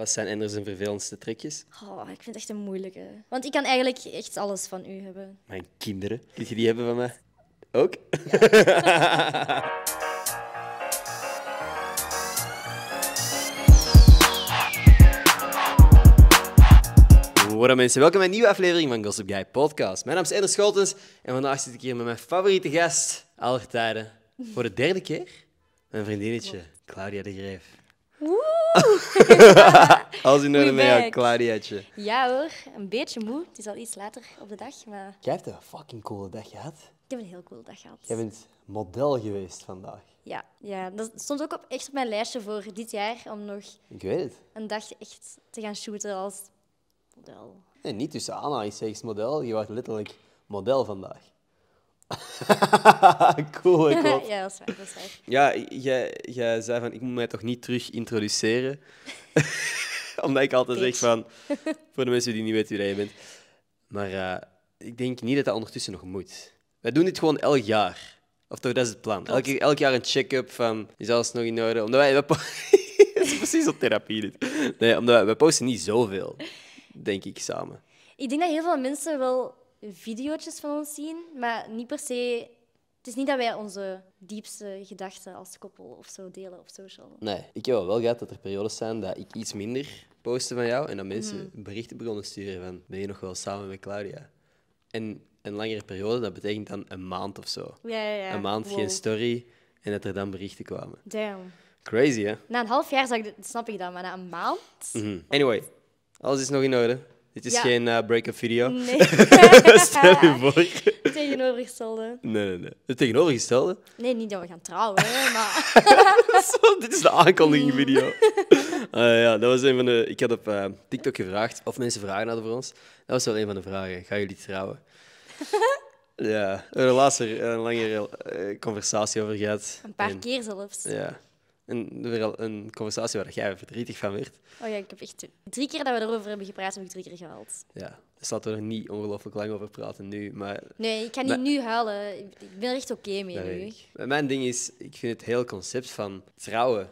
Wat zijn anders zijn vervelendste trekjes? Oh, ik vind het echt een moeilijke. Want ik kan eigenlijk echt alles van u hebben. Mijn kinderen. Kun je die hebben van mij? Ook? Hoi mensen, welkom bij een nieuwe aflevering van Gossip Guy Podcast. Mijn naam is Ender Scholtens en vandaag zit ik hier met mijn favoriete gast aller tijden. Voor de derde keer, mijn vriendinnetje Claudia de Greef. Als je naar de mega Claudiaatje. Ja hoor, een beetje moe. Het is al iets later op de dag, maar... Jij hebt een fucking coole dag gehad. Ik heb een heel coole dag gehad. Jij bent model geweest vandaag. Ja, ja dat stond ook op, echt op mijn lijstje voor dit jaar om nog... Ik weet het. Een dag echt te gaan shooten als model. Nee, niet tussen aanhalingstekens model. Je wordt letterlijk model vandaag. cool, ik hoop. ja, dat is waar. Ja, jij, jij zei van, ik moet mij toch niet terug introduceren. Omdat ik altijd zeg van, voor de mensen die niet weten wie jij bent. Maar eh, ik denk niet dat dat ondertussen nog moet. Wij doen dit gewoon elk jaar. Of toch, dat is het plan. Elk, elk jaar een check-up van, is alles nog in orde? Omdat wij... dat is precies op therapie dit. Nee, omdat wij, wij posten niet zoveel, denk ik, samen. Ik denk dat heel veel mensen wel video's van ons zien, maar niet per se. Het is niet dat wij onze diepste gedachten als koppel of zo delen op social. Nee, ik heb wel gehad dat er periodes zijn dat ik iets minder post van jou en dat mensen mhm. berichten begonnen sturen van ben je nog wel samen met Claudia? En een langere periode, dat betekent dan een maand of zo. Ja, ja, ja. Een maand geen story en dat er dan berichten kwamen. Damn. Crazy, hè? Na een half jaar snap ik dat, maar na een maand? Mhm. Anyway, alles is nog in orde. Dit is geen eh, break-up video. Nee. Stel je voor. Tegenovergestelde. Nee, nee, nee. Het tegenovergestelde? Nee, niet dat we gaan trouwen, maar... Zo, dit is de aankondiging video. Eh, ja, dat was een van de... Ik had op eh, TikTok gevraagd of mensen vragen hadden voor ons. Dat was wel een van de vragen. Gaan jullie trouwen? ja, we hebben laatst een lange conversatie over gehad. Een paar keer zelfs. Ja een, een conversatie waar jij verdrietig van werd. Oh ja, ik heb echt drie keer dat we erover hebben gepraat, heb ik drie keer gehuild. Ja, dus laten we er niet ongelooflijk lang over praten nu. Maar... Nee, ik ga niet nu huilen. Ik ben er echt oké mee nu. Mijn ding is, ik vind het hele concept van trouwen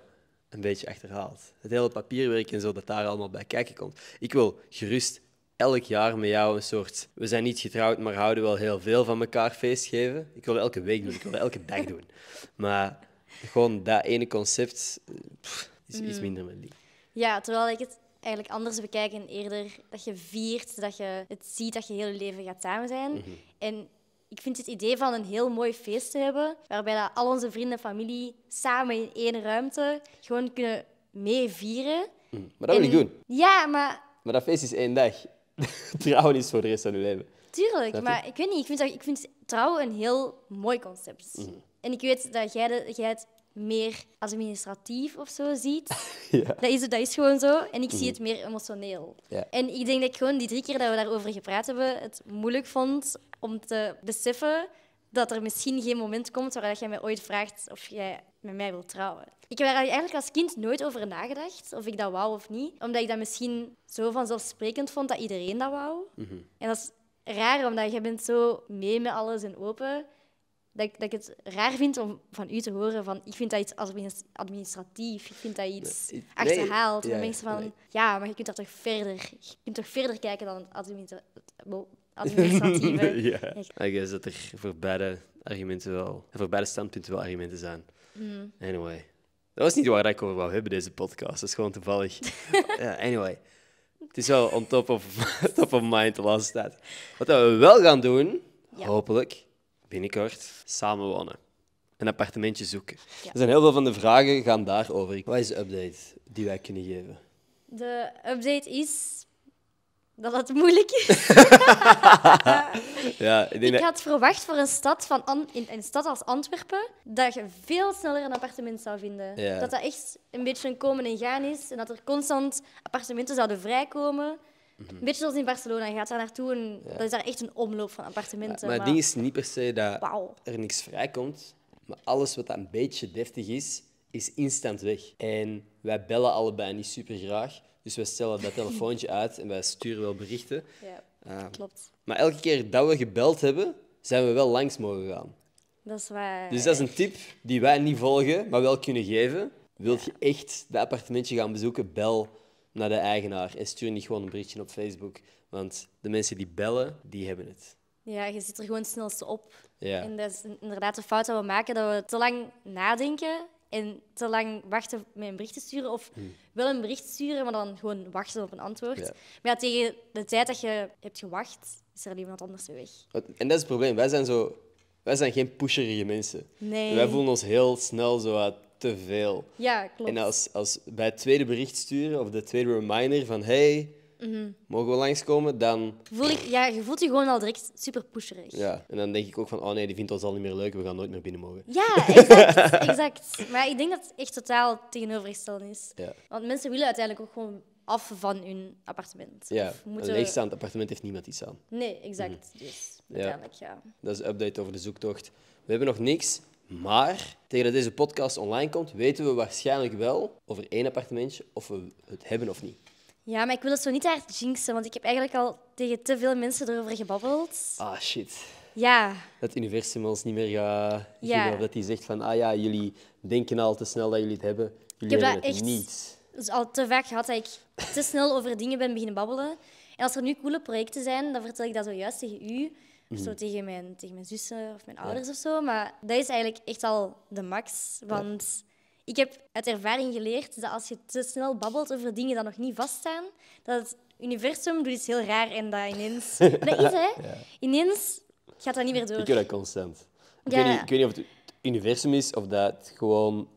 een beetje achterhaald. Het hele papierwerk en zo dat daar allemaal bij kijken komt. Ik wil gerust elk jaar met jou een soort. We zijn niet getrouwd, maar houden wel heel veel van elkaar feest geven. Ik wil elke week doen, ik wil elke dag doen. Maar gewoon dat ene concept is, iets hmm. minder mijn Ja, terwijl ik het eigenlijk anders bekijk en eerder dat je viert, dat je het ziet dat je hele leven gaat samen zijn. Mhm. En ik vind het idee van een heel mooi feest te hebben, waarbij dat al onze vrienden en familie samen in één ruimte gewoon kunnen meevieren. Mhm. Maar dat wil ik doen. Ja, maar... Maar dat feest is één dag. Trouwen is voor de rest van je leven. Tuurlijk, maar ik weet niet. Ik vind, dat, ik vind trouw een heel mooi concept. Mhm. En ik weet dat jij, jij het meer administratief of zo ziet. ja. dat, is, dat is gewoon zo. En ik zie mhm. het meer emotioneel. Ja. En ik denk dat ik gewoon die drie keer dat we daarover gepraat hebben, het moeilijk vond om te beseffen dat er misschien geen moment komt waar jij mij ooit vraagt of jij met mij wilt trouwen. Ik heb er eigenlijk als kind nooit over nagedacht of ik dat wou of niet, omdat ik dat misschien zo vanzelfsprekend vond dat iedereen dat wou. Mm -hmm. En dat is raar, omdat je bent zo mee met alles en open dat ik, dat ik het raar vind om van u te horen van ik vind dat iets administratief, ik vind dat iets nee, achterhaald. Nee, ja, mensen van ja, maar je kunt toch verder, je kunt toch verder kijken dan het administratieve. ja. Ik denk dat er voor beide argumenten wel, voor beide standpunten wel argumenten zijn. Hmm. Anyway, dat was niet waar ik over wou hebben deze podcast. Dat is gewoon toevallig. ja, anyway. Het is wel on top of, top of mind de laatste Wat we wel gaan doen, hopelijk, binnenkort samenwonen. Een appartementje zoeken. Er zijn heel veel van de vragen gaan daarover. Wat is de update die wij kunnen geven? De update is dat het moeilijk is. ja, ik, had verwacht voor een stad, van in een stad als Antwerpen dat je veel sneller een appartement zou vinden. Dat dat echt een beetje een komen en gaan is en dat er constant appartementen zouden vrijkomen. Mhm. Een beetje zoals in Barcelona. Je gaat daar naartoe en ja. dat is daar echt een omloop van appartementen. maar, maar, het ding is niet per se dat er niks vrijkomt, maar alles wat een beetje deftig is, is instant weg. En wij bellen allebei niet super graag, dus wij stellen dat telefoontje uit en wij sturen wel berichten. Ja, ah. klopt. Maar elke keer dat we gebeld hebben, zijn we wel langs mogen gaan. Dat is waar. Dus dat is een tip die wij niet volgen, maar wel kunnen geven. Wil je echt dat appartementje gaan bezoeken, bel naar de eigenaar en stuur niet gewoon een berichtje op Facebook. Want de mensen die bellen, die hebben het. Ja, je zit er gewoon het snelst op. Ja. En dat is inderdaad de fout dat we maken, dat we te lang nadenken en te lang wachten met een bericht te sturen. Of hmm. wel een bericht sturen, maar dan gewoon wachten op een antwoord. Maar ja, tegen de tijd dat je hebt gewacht, is er al iemand anders weg. En dat is het probleem. Wij zijn, zo, wij zijn geen pusherige mensen. Nee. Wij voelen ons heel snel zo uit te veel. Ja, klopt. En als, als bij het tweede bericht sturen of de tweede reminder van hey, mhm. mogen we langskomen, dan... Voel ik, ja, je voelt je gewoon al direct super pusherig. Ja, en dan denk ik ook van oh nee, die vindt ons al niet meer leuk, we gaan nooit meer binnen mogen. Ja, exact. exact. Maar ik denk dat het echt totaal tegenovergesteld is. Ja. Want mensen willen uiteindelijk ook gewoon af van hun appartement. Ja, moeten... een leegstaand appartement heeft niemand iets aan. Nee, exact. Mhm. Dus uiteindelijk, ja. ja. Dat is een update over de zoektocht. We hebben nog niks maar tegen dat deze podcast online komt, weten we waarschijnlijk wel over één appartementje of we het hebben of niet. Ja, maar ik wil het zo niet hard jinxen, want ik heb eigenlijk al tegen te veel mensen erover gebabbeld. Ah, shit. Ja. Dat het universum ons niet meer gaat ja. Of dat hij zegt van, ah ja, jullie denken al te snel dat jullie het hebben. Jullie ik heb hebben dat echt niet. Dus al te vaak gehad dat ik te snel over dingen ben beginnen babbelen. En als er nu coole projecten zijn, dan vertel ik dat zojuist tegen u. Of zo mhm. tegen mijn, tegen mijn zussen of mijn ouders of zo. Maar dat is eigenlijk echt al de max. Want ik heb uit ervaring geleerd dat als je te snel babbelt over dingen die nog niet vaststaan, dat het universum doet iets heel raar en dat ineens... dat is, hè? Ineens gaat dat niet meer door. Ik heb dat constant. Ik, weet niet, of het universum is of dat gewoon...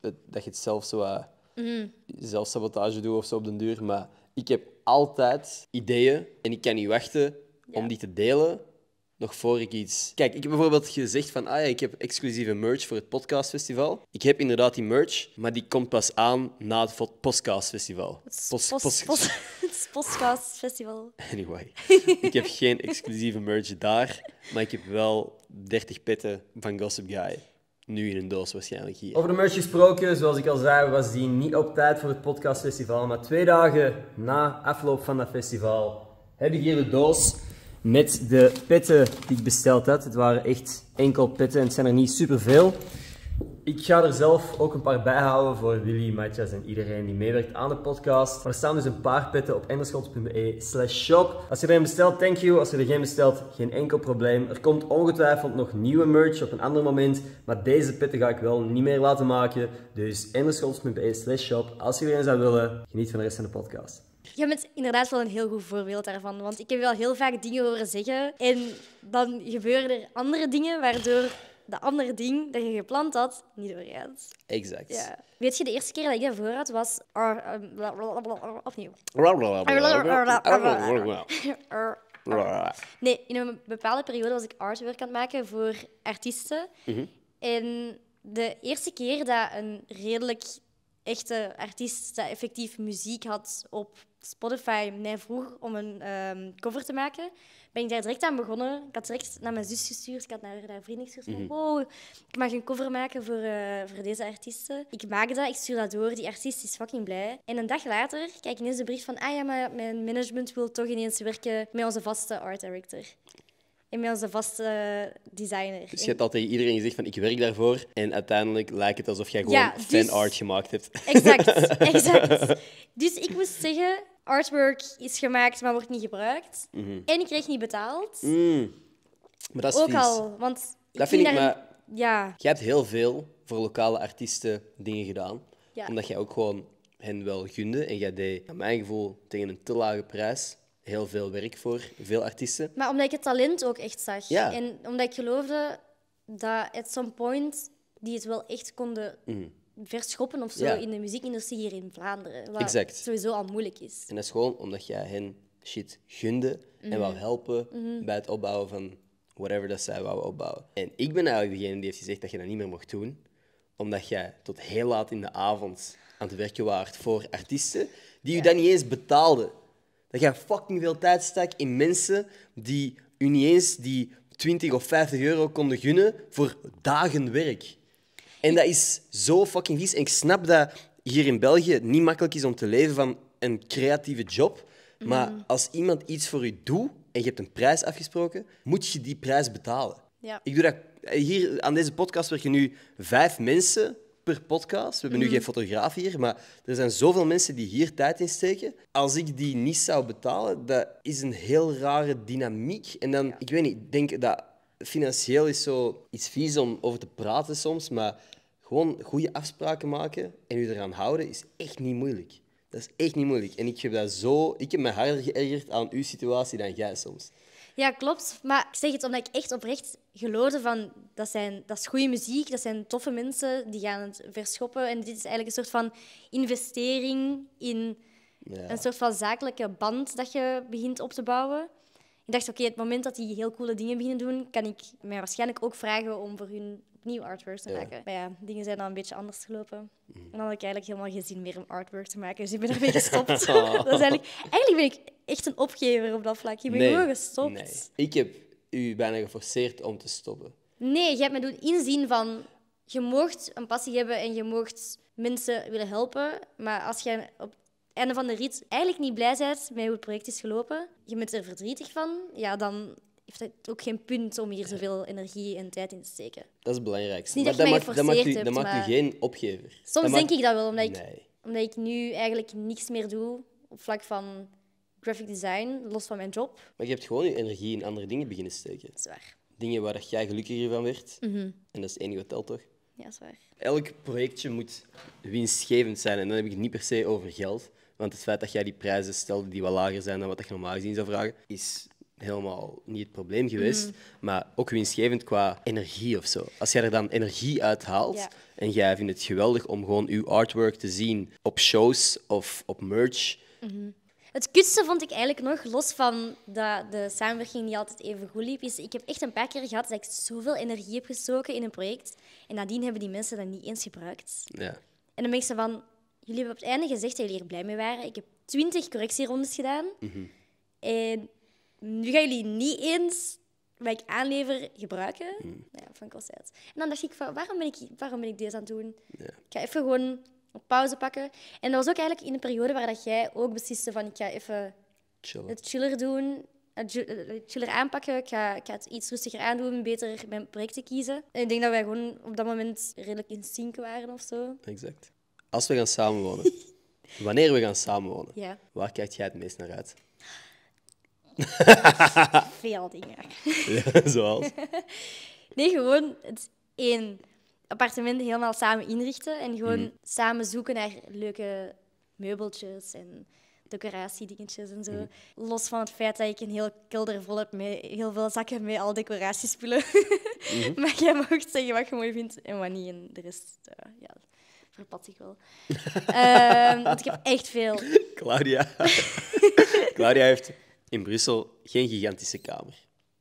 dat je het zelf zo... Uh, Zelfsabotage doet of zo op den duur. Maar ik heb altijd ideeën en ik kan niet wachten om die te delen nog voor ik iets. Kijk, ik heb bijvoorbeeld gezegd van, ah ja, ik heb exclusieve merch voor het podcastfestival. Ik heb inderdaad die merch, maar die komt pas aan na het podcastfestival. Het podcastfestival. Anyway, ik heb geen exclusieve merch daar, maar ik heb wel 30 petten van Gossip Guy. Nu in een doos waarschijnlijk hier. Over de merch gesproken, zoals ik al zei, was die niet op tijd voor het podcastfestival. Maar twee dagen na afloop van dat festival heb ik hier de doos met de petten die ik besteld had. Het waren echt enkel petten en het zijn er niet superveel. Ik ga er zelf ook een paar bij houden voor Willy, Matthias en iedereen die meewerkt aan de podcast. Maar er staan dus een paar petten op enderschot.be slash shop. Als je er een bestelt, thank you. Als je er geen bestelt, geen enkel probleem. Er komt ongetwijfeld nog nieuwe merch op een ander moment. Maar deze petten ga ik wel niet meer laten maken. Dus enderschot.be slash shop. Als je er een zou willen, geniet van de rest van de podcast. Je bent inderdaad wel een heel goed voorbeeld daarvan. Want ik heb wel heel vaak dingen horen zeggen. En dan gebeuren er andere dingen waardoor dat andere ding dat je gepland had niet doorgaat. Exact. Ja. Weet je, de eerste keer dat ik dat voor had was. Opnieuw. Nee, in een bepaalde periode was ik artwork aan het maken voor artiesten. En de eerste keer dat een redelijk echte artiest dat effectief muziek had op Spotify mij vroeg om een ehm, cover te maken, ben ik daar direct aan begonnen. Ik had direct naar mijn zus gestuurd, ik had naar haar vriendin gestuurd. Mm. ik mag een cover maken voor, eh, voor deze artiesten. Ik maak dat, ik stuur dat door, die artiest is fucking blij. En een dag later kijk ik ineens de brief van, ah ja, maar mijn management wil toch ineens werken met onze vaste art director inmiddels een vaste designer. Dus je hebt altijd iedereen gezegd van ik werk daarvoor. En uiteindelijk lijkt het alsof jij gewoon ja, dus- art gemaakt hebt. Exact, exact. Dus ik moest zeggen, artwork is gemaakt, maar wordt niet gebruikt. Mhm. En ik kreeg niet betaald. Mm. Maar dat is Ook al, want... Dat vind ik maar... Ja. Jij hebt heel veel voor lokale artiesten dingen gedaan. Omdat jij ook gewoon hen wel gunde. En jij deed, naar mijn gevoel, tegen een te lage prijs heel veel werk voor veel artiesten. Maar omdat ik het talent ook echt zag. En omdat ik geloofde dat at some point die het wel echt konden mhm. verschoppen of zo in de muziekindustrie hier in Vlaanderen. Wat exact. sowieso al moeilijk is. En dat is gewoon omdat jij hen shit gunde en mhm. wou helpen mhm. bij het opbouwen van whatever dat zij wouden opbouwen. En ik ben eigenlijk degene die heeft gezegd dat je dat niet meer mocht doen, omdat jij tot heel laat in de avond aan het werken waart voor artiesten die je ja. dan niet eens betaalden. Dat jij fucking veel tijd stak in mensen die u niet eens die 20 of 50 euro konden gunnen voor dagen werk. En dat is zo fucking vies. En ik snap dat hier in België het niet makkelijk is om te leven van een creatieve job. Maar mhm. als iemand iets voor u doet en je hebt een prijs afgesproken, moet je die prijs betalen. Ja. Ik doe dat eh, hier aan deze podcast werken nu vijf mensen per podcast. We hebben nu mhm. geen fotograaf hier, maar er zijn zoveel mensen die hier tijd in steken. Als ik die niet zou betalen, dat is een heel rare dynamiek. En dan, ik weet niet, denk dat financieel is zo iets vies om over te praten soms, maar gewoon goede afspraken maken en je eraan houden is echt niet moeilijk. Dat is echt niet moeilijk. En ik heb, dat zo, ik heb me harder geërgerd aan uw situatie dan jij soms. Ja, klopt. Maar ik zeg het omdat ik echt oprecht geloofde van... Dat, zijn, dat is goede muziek, dat zijn toffe mensen, die gaan het verschoppen. En dit is eigenlijk een soort van investering in een soort van zakelijke band dat je begint op te bouwen. Ik dacht, oké, het moment dat die heel coole dingen beginnen doen, kan ik mij waarschijnlijk ook vragen om voor hun opnieuw artworks te maken. Maar ja, dingen zijn dan een beetje anders gelopen. Mm. En dan had ik eigenlijk helemaal gezien meer om artwork te maken, dus ik ben ermee gestopt. Oh. dat is eigenlijk, eigenlijk ben ik echt een opgever op dat vlak. Ik ben nee. gewoon gestopt. Nee. Ik heb u bijna geforceerd om te stoppen. Nee, je hebt me doen inzien van... Je mocht een passie hebben en je mocht mensen willen helpen, maar als jij op einde van de rit eigenlijk niet blij bent met hoe het project is gelopen, je bent er verdrietig van, ja, dan heeft het ook geen punt om hier zoveel energie en tijd in te steken. Dat is het belangrijkste. Niet dat, dat, maakt, dat, u, geen opgever. Soms denk ik dat wel, omdat, ik, omdat ik nu eigenlijk niks meer doe op vlak van graphic design, los van mijn job. Maar je hebt gewoon je energie in andere dingen beginnen steken. Dat Dingen waar jij gelukkiger van werd. Mhm. En dat is het enige wat telt, toch? Ja, dat Elk projectje moet winstgevend zijn. En dan heb ik het niet per se over geld. Want het feit dat jij die prijzen stelde die wat lager zijn dan wat je normaal gezien zou vragen, is helemaal niet het probleem geweest. Mhm. Maar ook winstgevend qua energie of zo. Als jij er dan energie uit haalt en jij vindt het geweldig om gewoon uw artwork te zien op shows of op merch. Mhm. Het kutste vond ik eigenlijk nog, los van dat de samenwerking niet altijd even goed liep, is ik heb echt een paar keer gehad dat ik zoveel energie heb gestoken in een project en nadien hebben die mensen dat niet eens gebruikt. Ja. En dan ben ik ze van, jullie hebben op het einde gezegd dat jullie er blij mee waren. Ik heb twintig correctierondes gedaan. Mhm. En nu gaan jullie niet eens wat ik aanlever gebruiken. Mhm. Nou ja, van uit. En dan dacht ik, van, waarom ben ik, waarom ben ik deze aan het doen? Ik ga even gewoon op pauze pakken. En dat was ook eigenlijk in een periode waar dat jij ook besliste van, ik ga even het chiller doen. Eh, het chiller aanpakken. Ik ga, ik ga het iets rustiger aandoen, beter mijn projecten kiezen. En ik denk dat wij gewoon op dat moment redelijk in sync waren of zo. Exact. Als we gaan samenwonen. Wanneer we gaan samenwonen. Ja. Waar kijkt jij het meest naar uit? Veel dingen. Ja, zoals? Nee, gewoon het één appartement helemaal samen inrichten en gewoon mhm. samen zoeken naar leuke meubeltjes en decoratiedingetjes en zo. Mhm. Los van het feit dat ik een heel kelder vol heb met heel veel zakken met al decoratiespullen. Mhm. Maar jij mag zeggen wat je mooi vindt en wat niet. En de rest, eh, ja, verpat ik wel. um, want ik heb echt veel. Claudia. Claudia heeft in Brussel geen gigantische kamer.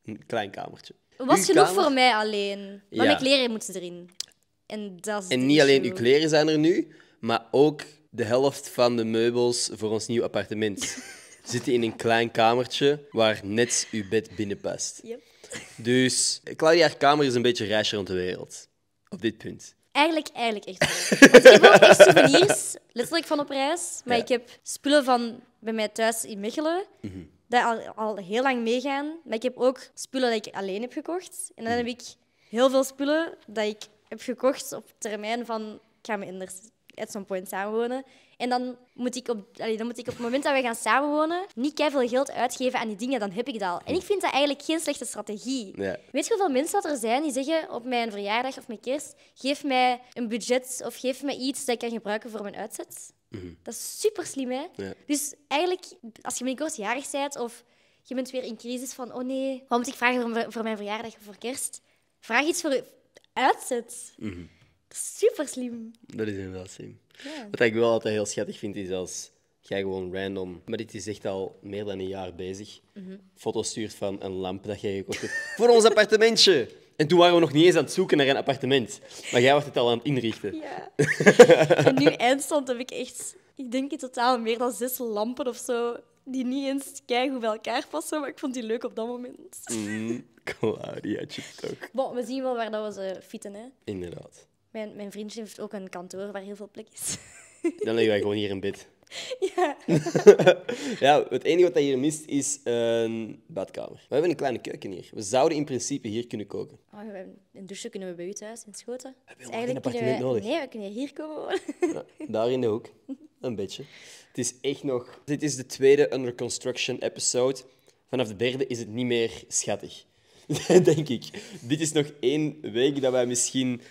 Een klein kamertje. Was genoeg voor mij alleen. Maar ja. mijn kleren moeten erin. En, dat en niet alleen uw kleren zijn er nu, maar ook de helft van de meubels voor ons nieuw appartement zitten in een klein kamertje waar net uw bed binnenpast. Yep. Dus Claudia's kamer is een beetje reisje rond de wereld. Op dit punt. Eigenlijk, eigenlijk echt. Wel. ik heb ook echt souvenirs, letterlijk van op reis. Maar ik heb spullen van bij mij thuis in Mechelen. Mm Dat al, al heel lang meegaan. Maar ik heb ook spullen dat ik alleen heb gekocht. En dan mhm. heb ik heel veel spullen dat ik heb gekocht op termijn van ik ga me inderdaad at some point samenwonen. En dan moet ik op, dan moet ik op het moment dat we gaan samenwonen niet veel geld uitgeven aan die dingen, dan heb ik dat al. En ik vind dat eigenlijk geen slechte strategie. Weet je hoeveel mensen dat er zijn die zeggen op mijn verjaardag of mijn kerst, geef mij een budget of geef mij iets dat ik kan gebruiken voor mijn uitzet? Mhm. Dat is super slim, hè? Dus eigenlijk, als je binnenkort jarig bent of je bent weer in crisis van, oh nee, wat moet ik vragen voor, mijn verjaardag of voor kerst? Vraag iets voor uitzet. Mhm. Super slim. Dat is inderdaad slim. Wat ik wel altijd heel schattig vind, is als jij gewoon random... Maar dit is echt al meer dan een jaar bezig. Mm Foto's stuurt van een lamp dat jij gekocht hebt. voor ons appartementje! En toen waren we nog niet eens aan het zoeken naar een appartement. Maar jij was het al aan het inrichten. Ja. en nu eindstand heb ik echt... Ik denk in totaal meer dan zes lampen of zo die niet eens kijken bij elkaar passen, maar ik vond die leuk op dat moment. Mm, Claudia, je toch. Bon, we zien wel waar dat we ze fieten, hè? Inderdaad. Mijn, mijn vriendje heeft ook een kantoor waar heel veel plek is. Dan liggen wij gewoon hier in bed. Ja. ja, het enige wat dat hier mist is een badkamer. We hebben een kleine keuken hier. We zouden in principe hier kunnen koken. Oh, een douche kunnen we bij u thuis in Schoten. We dus eigenlijk geen appartement nodig. Nee, we kunnen hier komen wonen. daar in de hoek. Een beetje. Het is echt nog... Dit is de tweede Under Construction episode. Vanaf de derde is het niet meer schattig. Denk ik. Dit is nog één week dat wij misschien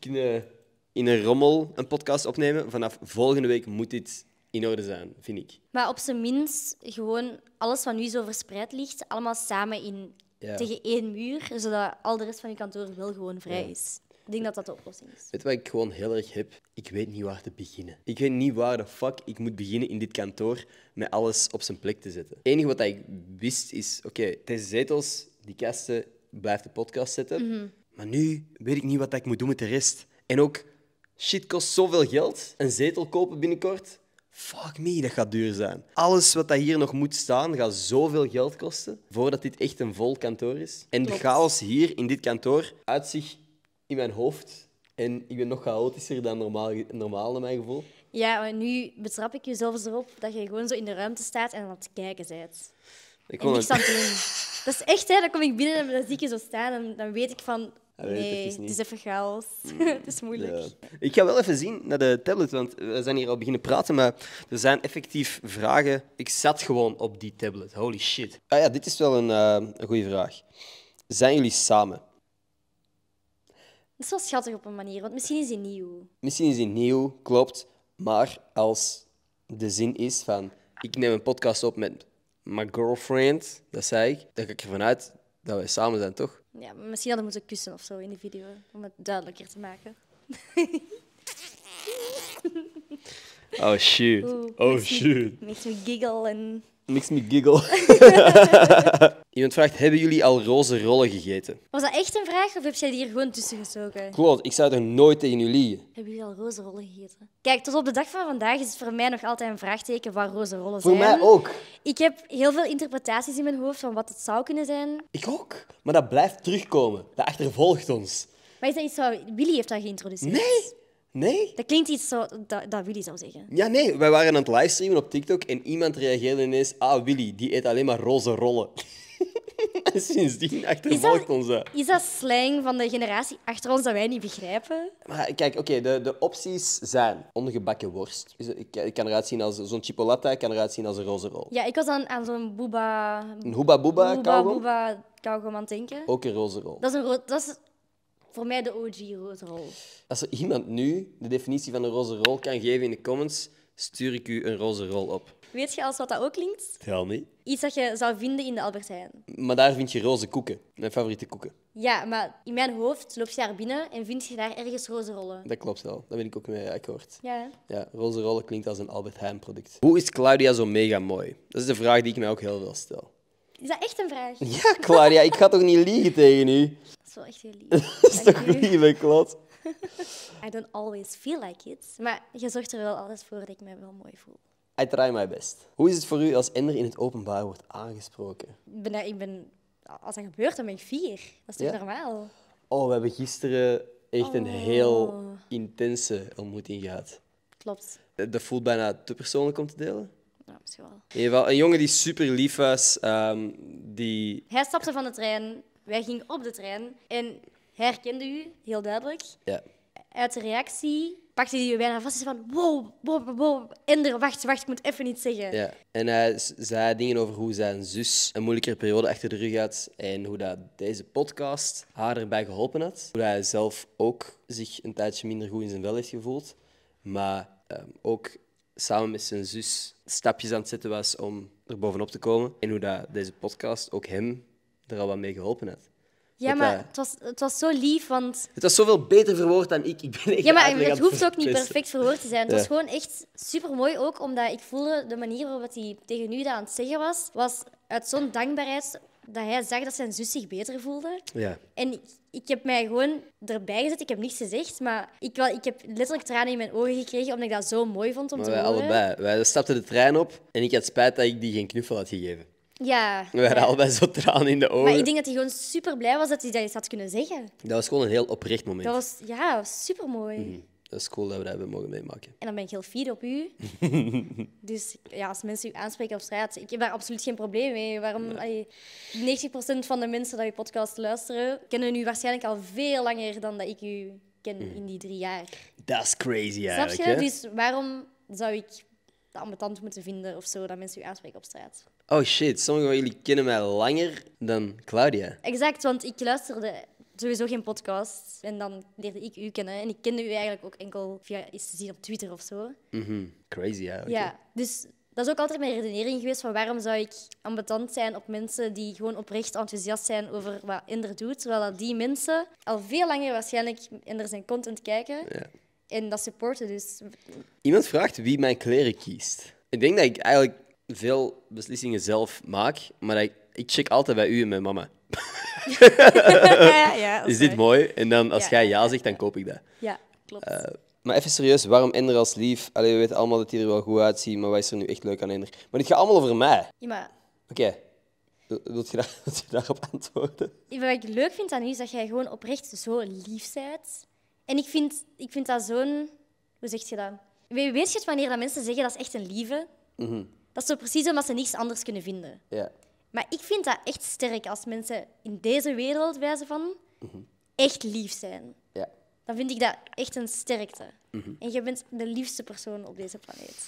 kunnen in een rommel een podcast opnemen. Vanaf volgende week moet dit in orde zijn, vind ik. Maar op zijn minst gewoon alles wat nu zo verspreid ligt, allemaal samen in, tegen één muur, zodat al de rest van je kantoor wel gewoon vrij is. Ik denk dat dat de oplossing is. Weet wat ik gewoon heel erg heb? Ik weet niet waar te beginnen. Ik weet niet waar de fuck ik moet beginnen in dit kantoor met alles op zijn plek te zetten. Het enige wat ik wist is, oké, okay, deze zetels, die kasten, blijft de podcast zetten. Mhm. Maar nu weet ik niet wat ik moet doen met de rest. En ook, shit kost zoveel geld. Een zetel kopen binnenkort. Fuck me, dat gaat duur zijn. Alles wat dat hier nog moet staan, gaat zoveel geld kosten. Voordat dit echt een vol kantoor is. En de chaos hier in dit kantoor uit zich in mijn hoofd. En ik ben nog chaotischer dan normaal, normaal naar mijn gevoel. Ja, maar nu betrap ik jezelf erop dat je gewoon zo in de ruimte staat en aan het kijken bent. Ik en niks aan het doen. Dat is echt, hè. Dan kom ik binnen en dan zie ik je zo staan en dan weet ik van... Ah, nee, het is, het is, even chaos. Mm. het is moeilijk. Ik ga wel even zien naar de tablet, want we zijn hier al beginnen praten, maar er zijn effectief vragen. Ik zat gewoon op die tablet. Holy shit. Ah ja, dit is wel een, eh, een goede vraag. Zijn jullie samen? Dat is wel schattig op een manier, want misschien is hij nieuw. Misschien is hij nieuw, klopt. Maar als de zin is van... Ik neem een podcast op met mijn girlfriend, dat zei ik. Dan ga ik ervan uit dat wij samen zijn, toch? Ja, misschien hadden we moeten kussen of zo in de video, om het duidelijker te maken. Oh shoot. oh shoot. Met zo'n giggle en Niks met giggle. Iemand vraagt, hebben jullie al roze rollen gegeten? Was dat echt een vraag of heb jij die hier gewoon tussen gestoken? Klopt, ik zou er nooit tegen jullie Hebben jullie al roze rollen gegeten? Kijk, tot op de dag van vandaag is het voor mij nog altijd een vraagteken waar roze rollen zijn. Voor mij ook. Ik heb heel veel interpretaties in mijn hoofd van wat het zou kunnen zijn. Ik ook. Maar dat blijft terugkomen. Dat achtervolgt ons. Maar is dat iets wat Willy heeft dat geïntroduceerd? Nee. Nee? Dat klinkt iets zo, dat, dat Willy zou zeggen. Ja, nee. Wij waren aan het livestreamen op TikTok en iemand reageerde ineens... Ah, Willy, die eet alleen maar roze rollen. sindsdien achtervolgt ons dat. Is dat slang van de generatie achter ons dat wij niet begrijpen? Maar kijk, oké, de, de opties zijn ongebakken worst. Dus ik, kan eruit zien als zo'n chipolata, ik kan eruit zien als een roze rol. Ja, ik was aan, aan zo'n booba... Een hooba booba, booba, booba, booba, aan het denken. Ook een roze rol. Dat is een, dat is voor mij de OG roze rol. Als er iemand nu de definitie van een roze rol kan geven in de comments, stuur ik u een roze rol op. Weet je als wat dat ook klinkt? Tel niet. Iets dat je zou vinden in de Albert Heijn. Maar daar vind je roze koeken. Mijn favoriete koeken. Ja, maar in mijn hoofd loop je daar binnen en vind je daar ergens roze rollen. Dat klopt wel. Daar ben ik ook mee akkoord. Ja. Ja, roze rollen klinkt als een Albert Heijn product. Hoe is Claudia zo mega mooi? Dat is de vraag die ik mij ook heel veel stel. Is dat echt een vraag? Ja, Claudia, ik ga toch niet liegen tegen u? is wel echt heel lief. dat is toch lief, klopt. I don't always feel like it, maar je zorgt er wel altijd voor dat ik me wel mooi voel. I try my best. Hoe is het voor u als Ender in het openbaar wordt aangesproken? Ik ben, ik ben, als dat gebeurt, dan ben ik vier. Dat is toch normaal? Oh, we hebben gisteren echt een oh. heel intense ontmoeting gehad. Klopt. Eh, dat voelt bijna te persoonlijk om te delen. Ja, misschien wel. In ieder een jongen die super lief was, ehm, die... Hij stapte van de trein, wij gingen op de trein en hij herkende u, heel duidelijk. Ja. Uit de reactie pakte hij u bijna vast en van wow, wow, wow, Ender, wacht, wacht, ik moet even iets zeggen. Ja. En hij zei dingen over hoe zijn zus een moeilijkere periode achter de rug had en hoe dat deze podcast haar erbij geholpen had. Hoe hij zelf ook zich een tijdje minder goed in zijn wel heeft gevoeld, maar ehm, ook samen met zijn zus stapjes aan het zetten was om er bovenop te komen. En hoe dat deze podcast ook hem er al wat mee geholpen had. Ja, maar het, was, het was zo lief, want... Het was zoveel beter verwoord dan ik. ik ben echt ja, maar het hoeft ook niet perfect verwoord te zijn. Het was gewoon echt supermooi ook, omdat ik voelde de manier waarop hij tegen u dat aan het zeggen was, was uit zo'n dankbaarheid dat hij zag dat zijn zus zich beter voelde. Ja. En ik, ik, heb mij gewoon erbij gezet. Ik heb niets gezegd, maar ik, wel, ik heb letterlijk tranen in mijn ogen gekregen, omdat ik dat zo mooi vond om te wij allebei. Wij stapten de trein op en ik had spijt dat ik die geen knuffel had gegeven. Ja. We hadden allebei zo tranen in de ogen. Maar ik denk dat hij gewoon super blij was dat hij dat iets had kunnen zeggen. Dat was gewoon een heel oprecht moment. Dat was, ja, super mooi. Mhm. Dat is cool dat we dat hebben mogen meemaken. En dan ben ik heel fier op u. dus ja, als mensen u aanspreken op straat, ik heb daar absoluut geen probleem mee. Waarom, 90% van de mensen die je podcast luisteren, kennen u waarschijnlijk al veel langer dan dat ik u ken mhm. in die drie jaar. Dat is crazy eigenlijk. Snap je? Dus waarom zou ik dat ambetant moeten vinden of zo, dat mensen u aanspreken op straat? oh shit, sommigen van jullie kennen mij langer dan Claudia. Exact, want ik luisterde sowieso geen podcast. En dan leerde ik u kennen. En ik kende u eigenlijk ook enkel via iets te zien op Twitter of zo. Mhm, crazy, ja. Ja, dus dat is ook altijd mijn redenering geweest van waarom zou ik ambetant zijn op mensen die gewoon oprecht enthousiast zijn over wat Inder doet, terwijl die mensen al veel langer waarschijnlijk inder zijn content kijken ja. en dat supporten dus. Iemand vraagt wie mijn kleren kiest. Ik denk dat ik eigenlijk veel beslissingen zelf maak, maar ik, ik check altijd bij u en mijn mama. ja, ja, is dit mooi? En dan als jij ja zegt, dan koop ik dat. Ja, klopt. Eh, maar even serieus, waarom Ender als lief? Allee, we weten allemaal dat hij er wel goed uitziet, maar wat is er nu echt leuk aan Ender? Maar dit gaat allemaal over mij. Ja, maar... Oké. Okay. Wilt je, daar, daarop antwoorden? Wat ik leuk vind aan u is dat jij gewoon oprecht zo lief bent. En ik vind, ik vind dat zo'n... Hoe zeg je dat? Weet je het wanneer dat mensen zeggen dat is echt een lieve? Mm dat is zo precies omdat ze niks anders kunnen vinden. Ja. Maar ik vind dat echt sterk als mensen in deze wereld, wijze van, mhm. echt lief zijn. Ja. Dan vind ik dat echt een sterkte. Mhm. En je bent de liefste persoon op deze planeet.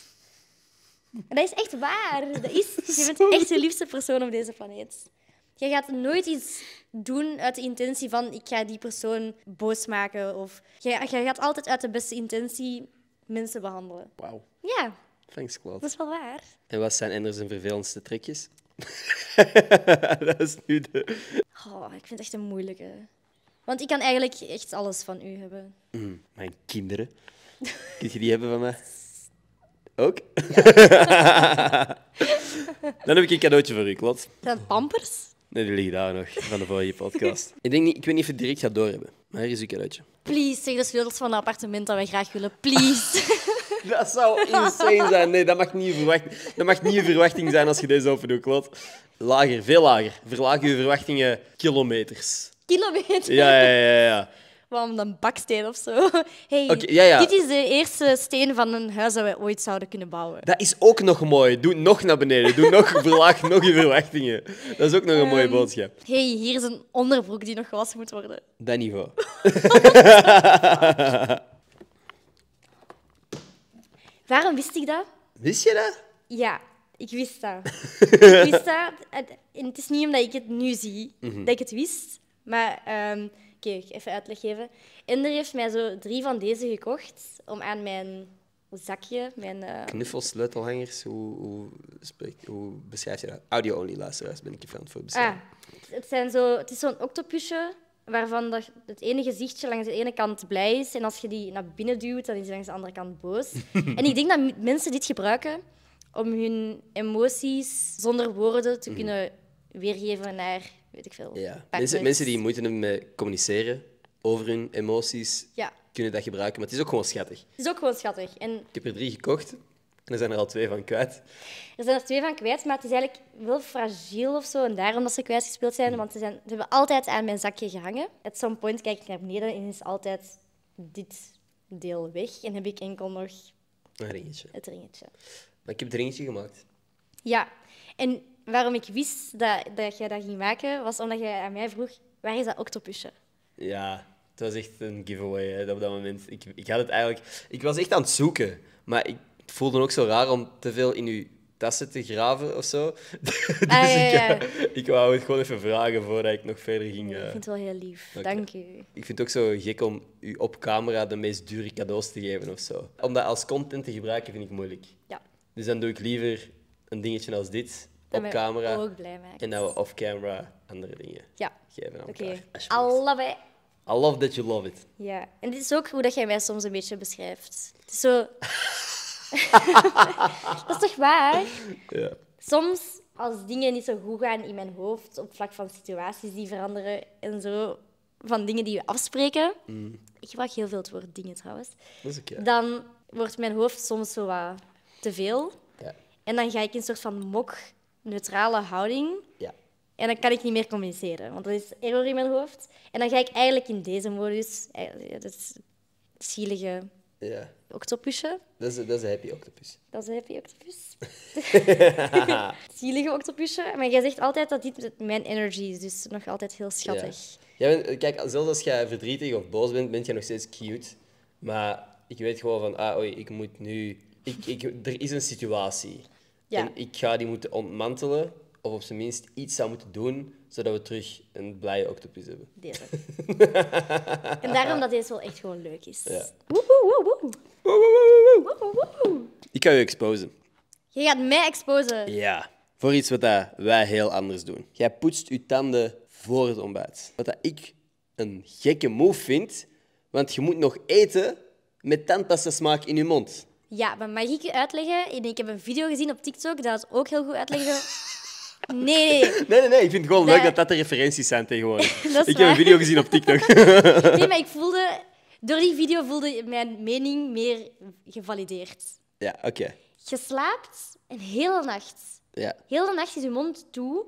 En dat is echt waar. Dat is, je bent echt de liefste persoon op deze planeet. Je gaat nooit iets doen uit de intentie van ik ga die persoon boos maken. Of je, gaat altijd uit de beste intentie mensen behandelen. Wauw. Ja. Thanks Vangskloot. Dat is wel waar. En wat zijn Enders zijn vervelendste trekjes? dat is nu de... Oh, ik vind het echt een moeilijke. Want ik kan eigenlijk echt alles van u hebben. Mm, mijn kinderen. Kun je die hebben van mij? Ook? Dan heb ik een cadeautje voor u, Klot. Zijn pampers? Nee, die liggen daar nog van de vorige podcast. ik, denk niet, ik weet niet of je het direct gaat doorhebben, maar hier is een cadeautje. Please, zeg de sleutels van het appartement dat wij graag willen. Please. dat zou insane zijn. Nee, dat mag niet, verwacht, dat mag niet je verwachting zijn als je deze open doet, klopt. Lager, veel lager. Verlaag je verwachtingen kilometers. Kilometers? Ja, ja, ja. ja kwam dan baksteen of zo. Hey, Dit is de eerste steen van een huis dat we ooit zouden kunnen bouwen. Dat is ook nog mooi. Doe nog naar beneden. Doe nog verlaag nog je verwachtingen. Dat is ook nog een um, mooie ehm, boodschap. hey, hier is een onderbroek die nog gewassen moet worden. Dat niveau. Waarom wist ik dat? Wist je dat? Ja, ik wist dat. ik wist dat. En het is niet omdat ik het nu zie mhm. dat ik het wist. Maar ehm, Kijk, even uitleg geven. Ender heeft mij zo drie van deze gekocht om aan mijn zakje, mijn... Uh... Eh, Knuffelsleutelhangers, hoe, hoe, hoe beschrijf je dat? Audio-only luisteraars ben ik je fan voor Ah, het, zijn zo, het is zo'n octopusje waarvan dat het ene gezichtje langs de ene kant blij is en als je die naar binnen duwt, dan is hij langs de andere kant boos. en ik denk dat mensen dit gebruiken om hun emoties zonder woorden te mhm. kunnen weergeven naar weet ik veel. Ja. Mensen, mensen die moeite hebben met communiceren over hun emoties, ja. kunnen dat gebruiken. Maar het is ook gewoon schattig. Het is ook gewoon schattig. En... Ik heb er drie gekocht. En er zijn er al twee van kwijt. Er zijn er twee van kwijt, maar het is eigenlijk wel fragiel of zo. En daarom dat ze kwijtgespeeld zijn, hm. want ze, zijn, ze hebben altijd aan mijn zakje gehangen. At some point kijk ik naar beneden en is altijd dit deel weg. En heb ik enkel nog... Een ringetje. Het ringetje. Maar ik heb het ringetje gemaakt. Ja. En waarom ik wist dat, dat jij dat ging maken, was omdat jij aan mij vroeg, waar is dat octopusje? Ja, het was echt een giveaway op dat moment. Ik, ik had het eigenlijk... Ik was echt aan het zoeken, maar ik voelde ook zo raar om te veel in uw tassen te graven of zo. dus ah, Ik, ik, wou het gewoon even vragen voordat ik nog verder ging. Ik eh. vind het wel heel lief, dank u. Ik vind het ook zo gek om u op camera de meest dure cadeaus te geven of zo. Om dat als content te gebruiken vind ik moeilijk. Ja. Dus dan doe ik liever een dingetje als dit op camera. En dat we off camera andere dingen ja. geven aan okay. elkaar. I love I love that you love it. Ja, en dit is ook hoe dat jij mij soms een beetje beschrijft. Het is zo. dat is toch waar? Ja. Soms als dingen niet zo goed gaan in mijn hoofd, op vlak van situaties die veranderen en zo, van dingen die we afspreken. Mm. Ik gebruik heel veel het woord dingen trouwens. Dat is Dan wordt mijn hoofd soms zo wat te veel. Ja. En dan ga ik in een soort van mok neutrale houding. Ja. En dan kan ik niet meer communiceren, want dat is error in mijn hoofd. En dan ga ik eigenlijk in deze modus, eh, dat zielige ja. octopusje. Dat is, dat is een happy octopus. Dat is een happy octopus. zielige octopusje. Maar jij zegt altijd dat dit mijn energy is, dus nog altijd heel schattig. Ja. bent, eh, kijk, zelfs als jij verdrietig of boos bent, ben je nog steeds cute. Maar ik weet gewoon van, ah, oei, ik moet nu... Ik, ik, er is een situatie. En ik ga die moeten ontmantelen, of op zijn minst iets zou moeten doen, zodat we terug een blije octopus hebben. Deze. en daarom dat deze wel echt gewoon leuk is. Ja. Woehoe, Ik ga je exposen. Je gaat mij exposen? Ja, voor iets wat wij heel anders doen. Jij poetst je tanden voor het ontbijt. Wat ik een gekke move vind, want je moet nog eten met tandpasta smaak in je mond. Ja, maar mag ik je uitleggen? Ik heb een video gezien op TikTok dat is ook heel goed uitlegde. Nee, nee. Nee, nee, Ik vind het gewoon leuk dat dat de referenties zijn tegenwoordig. ik heb een video gezien op TikTok. nee, maar ik voelde... Door die video voelde mijn mening meer gevalideerd. Ja, oké. Je slaapt een hele nacht. Ja. Hele nacht is je mond toe.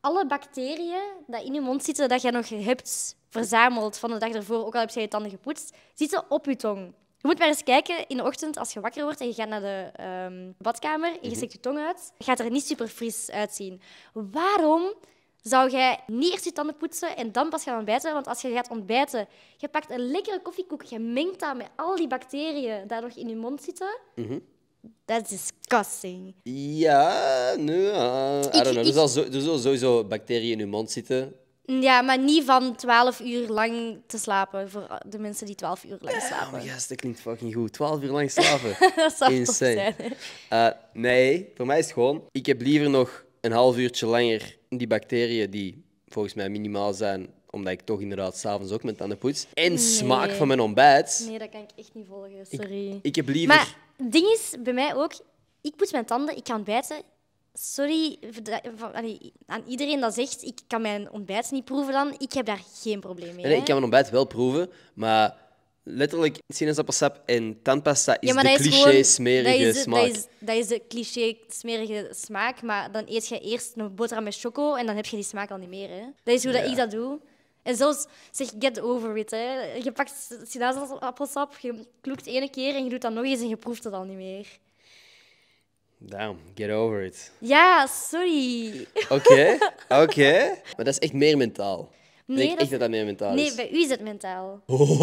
Alle bacteriën die in je mond zitten, dat je nog hebt verzameld van de dag ervoor, ook al heb je je tanden gepoetst, zitten op je tong. Je moet maar eens kijken in de ochtend als je wakker wordt en je gaat naar de ehm, badkamer en je mhm. steekt je tong uit. gaat er niet super fris uitzien. Waarom zou jij niet eerst je tanden poetsen en dan pas gaan ontbijten? Want als je gaat ontbijten, je pakt een lekkere koffiekoek, je mengt dat met al die bacteriën die nog in je mond zitten. Mhm. Dat is disgusting. Ja, nu. uh, eh, Er, zal sowieso bacteriën in je mond zitten. Ja, maar niet van 12 uur lang te slapen. Voor de mensen die 12 uur lang slapen. Oh dat klinkt fucking goed. 12 uur lang slapen. dat zou Insane. Zijn, eh, nee, voor mij is het gewoon. Ik heb liever nog een half uurtje langer die bacteriën die volgens mij minimaal zijn omdat ik toch inderdaad s'avonds ook mijn tanden poets. En smaak van mijn ontbijt. Nee, dat kan ik echt niet volgen, sorry. Ik, heb liever... Maar het ding is bij mij ook, ik poets mijn tanden, ik ga bijten sorry aan iedereen dat zegt, ik kan mijn ontbijt niet proeven dan. Ik heb daar geen probleem mee. ik kan mijn ontbijt wel proeven, maar letterlijk sinaasappelsap en tandpasta is de cliché-smerige smaak. Dat is, dat is de cliché-smerige smaak, maar dan eet je eerst een boterham met choco en dan heb je die smaak al niet meer. Hè. Dat is hoe dat ik dat doe. En zelfs zeg get over it. Je pakt sinaasappelsap, je kloekt één keer en je doet dat nog eens en je proeft het al niet meer. Damn, get over it. Ja, sorry. Oké, oké. Maar dat is echt meer mentaal. Nee, denk dat... echt dat dat meer mentaal is. Nee, bij u is het mentaal. Oh,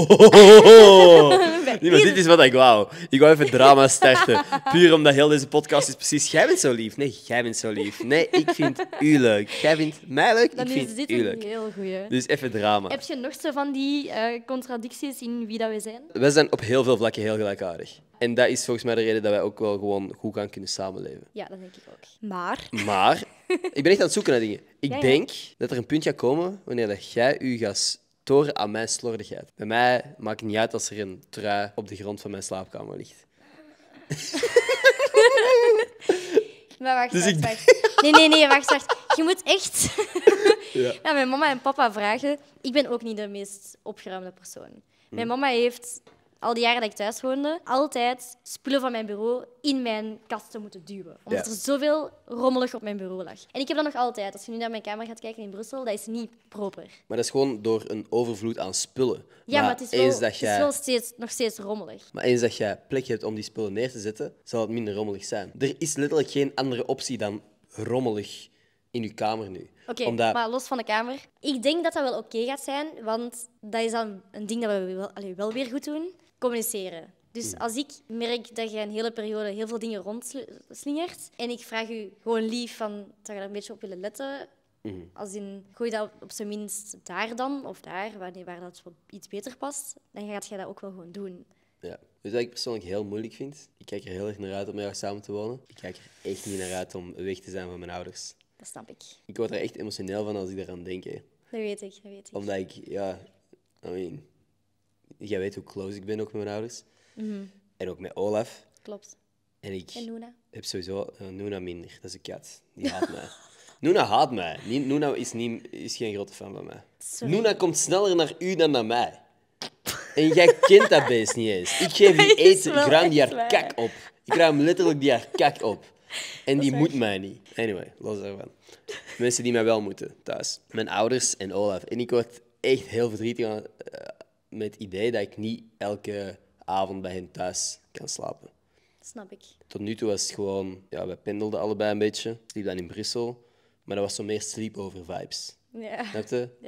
dit is wat ik wou. Ik wou even drama starten. Puur omdat heel deze podcast is precies... Jij bent zo lief. Nee, jij bent zo lief. Nee, ik vind u leuk. Jij vindt mij leuk, Dan ik vind dit u leuk. heel goeie. Dus even drama. Heb je nog zo van die eh, contradicties in wie dat we zijn? We zijn op heel veel vlakken heel gelijkaardig. En dat is volgens mij de reden dat wij ook wel gewoon goed gaan kunnen samenleven. Ja, dat denk ik ook. Maar... Maar, ik ben echt aan het zoeken naar dingen. Ik denk dat er een punt gaat komen wanneer dat jij je gaat toren aan mijn slordigheid. Bij mij maakt het niet uit als er een trui op de grond van mijn slaapkamer ligt. maar wacht, dus wacht, Nee, nee, nee, wacht, wacht. Je moet echt ja. mijn mama en papa vragen. Ik ben ook niet de meest opgeruimde persoon. Mijn hm. mama heeft al die jaren dat ik thuis woonde, altijd spullen van mijn bureau in mijn kast te moeten duwen. Omdat er zoveel rommelig op mijn bureau lag. En ik heb dat nog altijd. Als je nu naar mijn kamer gaat kijken in Brussel, dat is niet proper. Maar dat is gewoon door een overvloed aan spullen. Ja, maar, het is wel, dat is steeds, nog steeds rommelig. Maar eens dat je plek hebt om die spullen neer te zetten, zal het minder rommelig zijn. Er is letterlijk geen andere optie dan rommelig in uw kamer nu. Oké, maar los van de kamer. Ik denk dat dat wel oké gaat zijn, want dat is dan een ding dat we wel, wel weer goed doen communiceren. Dus hmm. als ik merk dat je een hele periode heel veel dingen rondslingert en ik vraag je gewoon lief van, zou je er een beetje op willen letten? Mm Als in, gooi dat op zijn minst daar dan of daar, waar, dat iets beter past, dan gaat jij dat ook wel gewoon doen. Ja. Dus wat ik persoonlijk heel moeilijk vind, ik kijk er heel erg naar uit om met jou samen te wonen. Ik kijk er echt niet naar uit om weg te zijn van mijn ouders. Dat snap ik. Ik word er echt emotioneel van als ik daaraan denk. Hè. Dat weet ik, dat weet ik. Omdat ik, ja, I mean, jij weet hoe close ik ben ook met mijn ouders. Mhm. En ook met Olaf. Klopt. En ik en heb sowieso uh, Nuna minder. Dat is een kat. Die haat mij. Nuna haat mij. Nuna is, niet, is geen grote fan van mij. Sorry. Nuna komt sneller naar u dan naar mij. En jij kent dat beest niet eens. Ik geef die eten, ik ruim die haar kak op. Ik ruim letterlijk die haar kak op. En die moet mij niet. Anyway, los daarvan. Mensen die mij wel moeten thuis. Mijn ouders en Olaf. En ik word echt heel verdrietig eh, met het idee dat ik niet elke avond bij hen thuis kan slapen. Snap ik. Tot nu toe was het gewoon, ja, we pendelden allebei een beetje. Ik liep dan in Brussel, maar dat was zo meer sleepover vibes. Ja.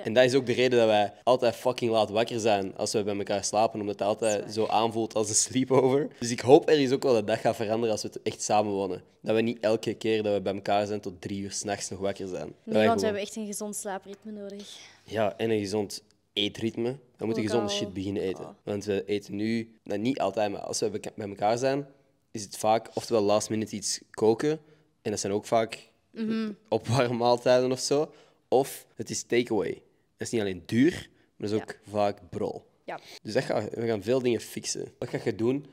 En dat is ook de reden dat wij altijd fucking laat wakker zijn als we bij elkaar slapen, omdat het altijd zo aanvoelt als een sleepover. Dus ik hoop er is ook wel dat dat gaat veranderen als we echt samen wonen. Dat we niet elke keer dat we bij elkaar zijn tot drie uur s'nachts nog wakker zijn. Nee, want we hebben echt een gezond slaapritme nodig. Ja, en een gezond eetritme, dan moet je oh, gezonde shit beginnen eten. Oh. Want we eten nu, nou, niet altijd, maar als we bij elkaar zijn, is het vaak oftewel last minute iets koken. En dat zijn ook vaak mm -hmm. opwarmmaaltijden of zo. Of het is takeaway. Dat is niet alleen duur, maar dat is ook vaak brol. Ja. Dus dat ga, we gaan veel dingen fixen. Wat ga je doen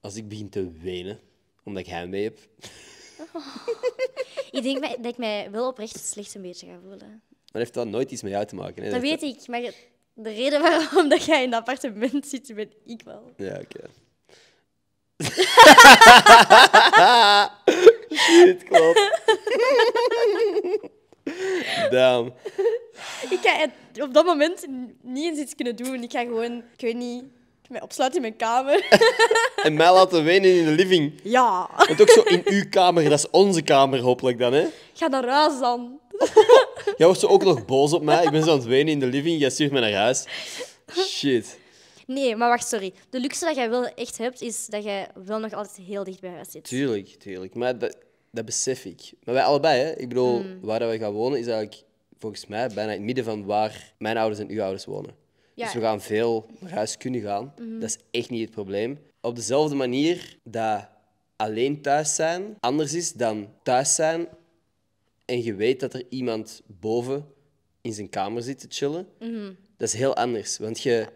als ik begin te wenen omdat ik heimwee heb? Oh. ik denk dat ik mij wel oprecht slecht een beetje ga voelen. Maar heeft dat nooit iets met jou te maken? Hè? Dat, weet ik, maar de reden waarom dat jij in dat appartement zit, ben ik wel. Ja, oké. Okay. Shit, klopt. Damn. Ik ga op dat moment niet eens iets kunnen doen. Ik ga gewoon, ik weet niet, mij opsluiten in mijn kamer. en mij laten wenen in de living. Ja. Want ook zo in uw kamer, dat is onze kamer hopelijk dan, hè? Ga naar huis dan. Jij wordt zo ook nog boos op mij. Ik ben zo aan het wenen in de living. Jij stuurt me naar huis. Shit. Nee, maar wacht, sorry. De luxe dat jij wel echt hebt, is dat jij wel nog altijd heel dicht bij huis zit. Tuurlijk, tuurlijk. Maar dat, dat besef ik. Maar wij allebei, hè. Ik bedoel, hmm. waar we gaan wonen is eigenlijk volgens mij bijna in het midden van waar mijn ouders en uw ouders wonen. Dus we gaan veel naar huis kunnen gaan. Mhm. Dat is echt niet het probleem. Op dezelfde manier dat alleen thuis zijn anders is dan thuis zijn en je weet dat er iemand boven in zijn kamer zit te chillen, mhm. dat is heel anders. Want je,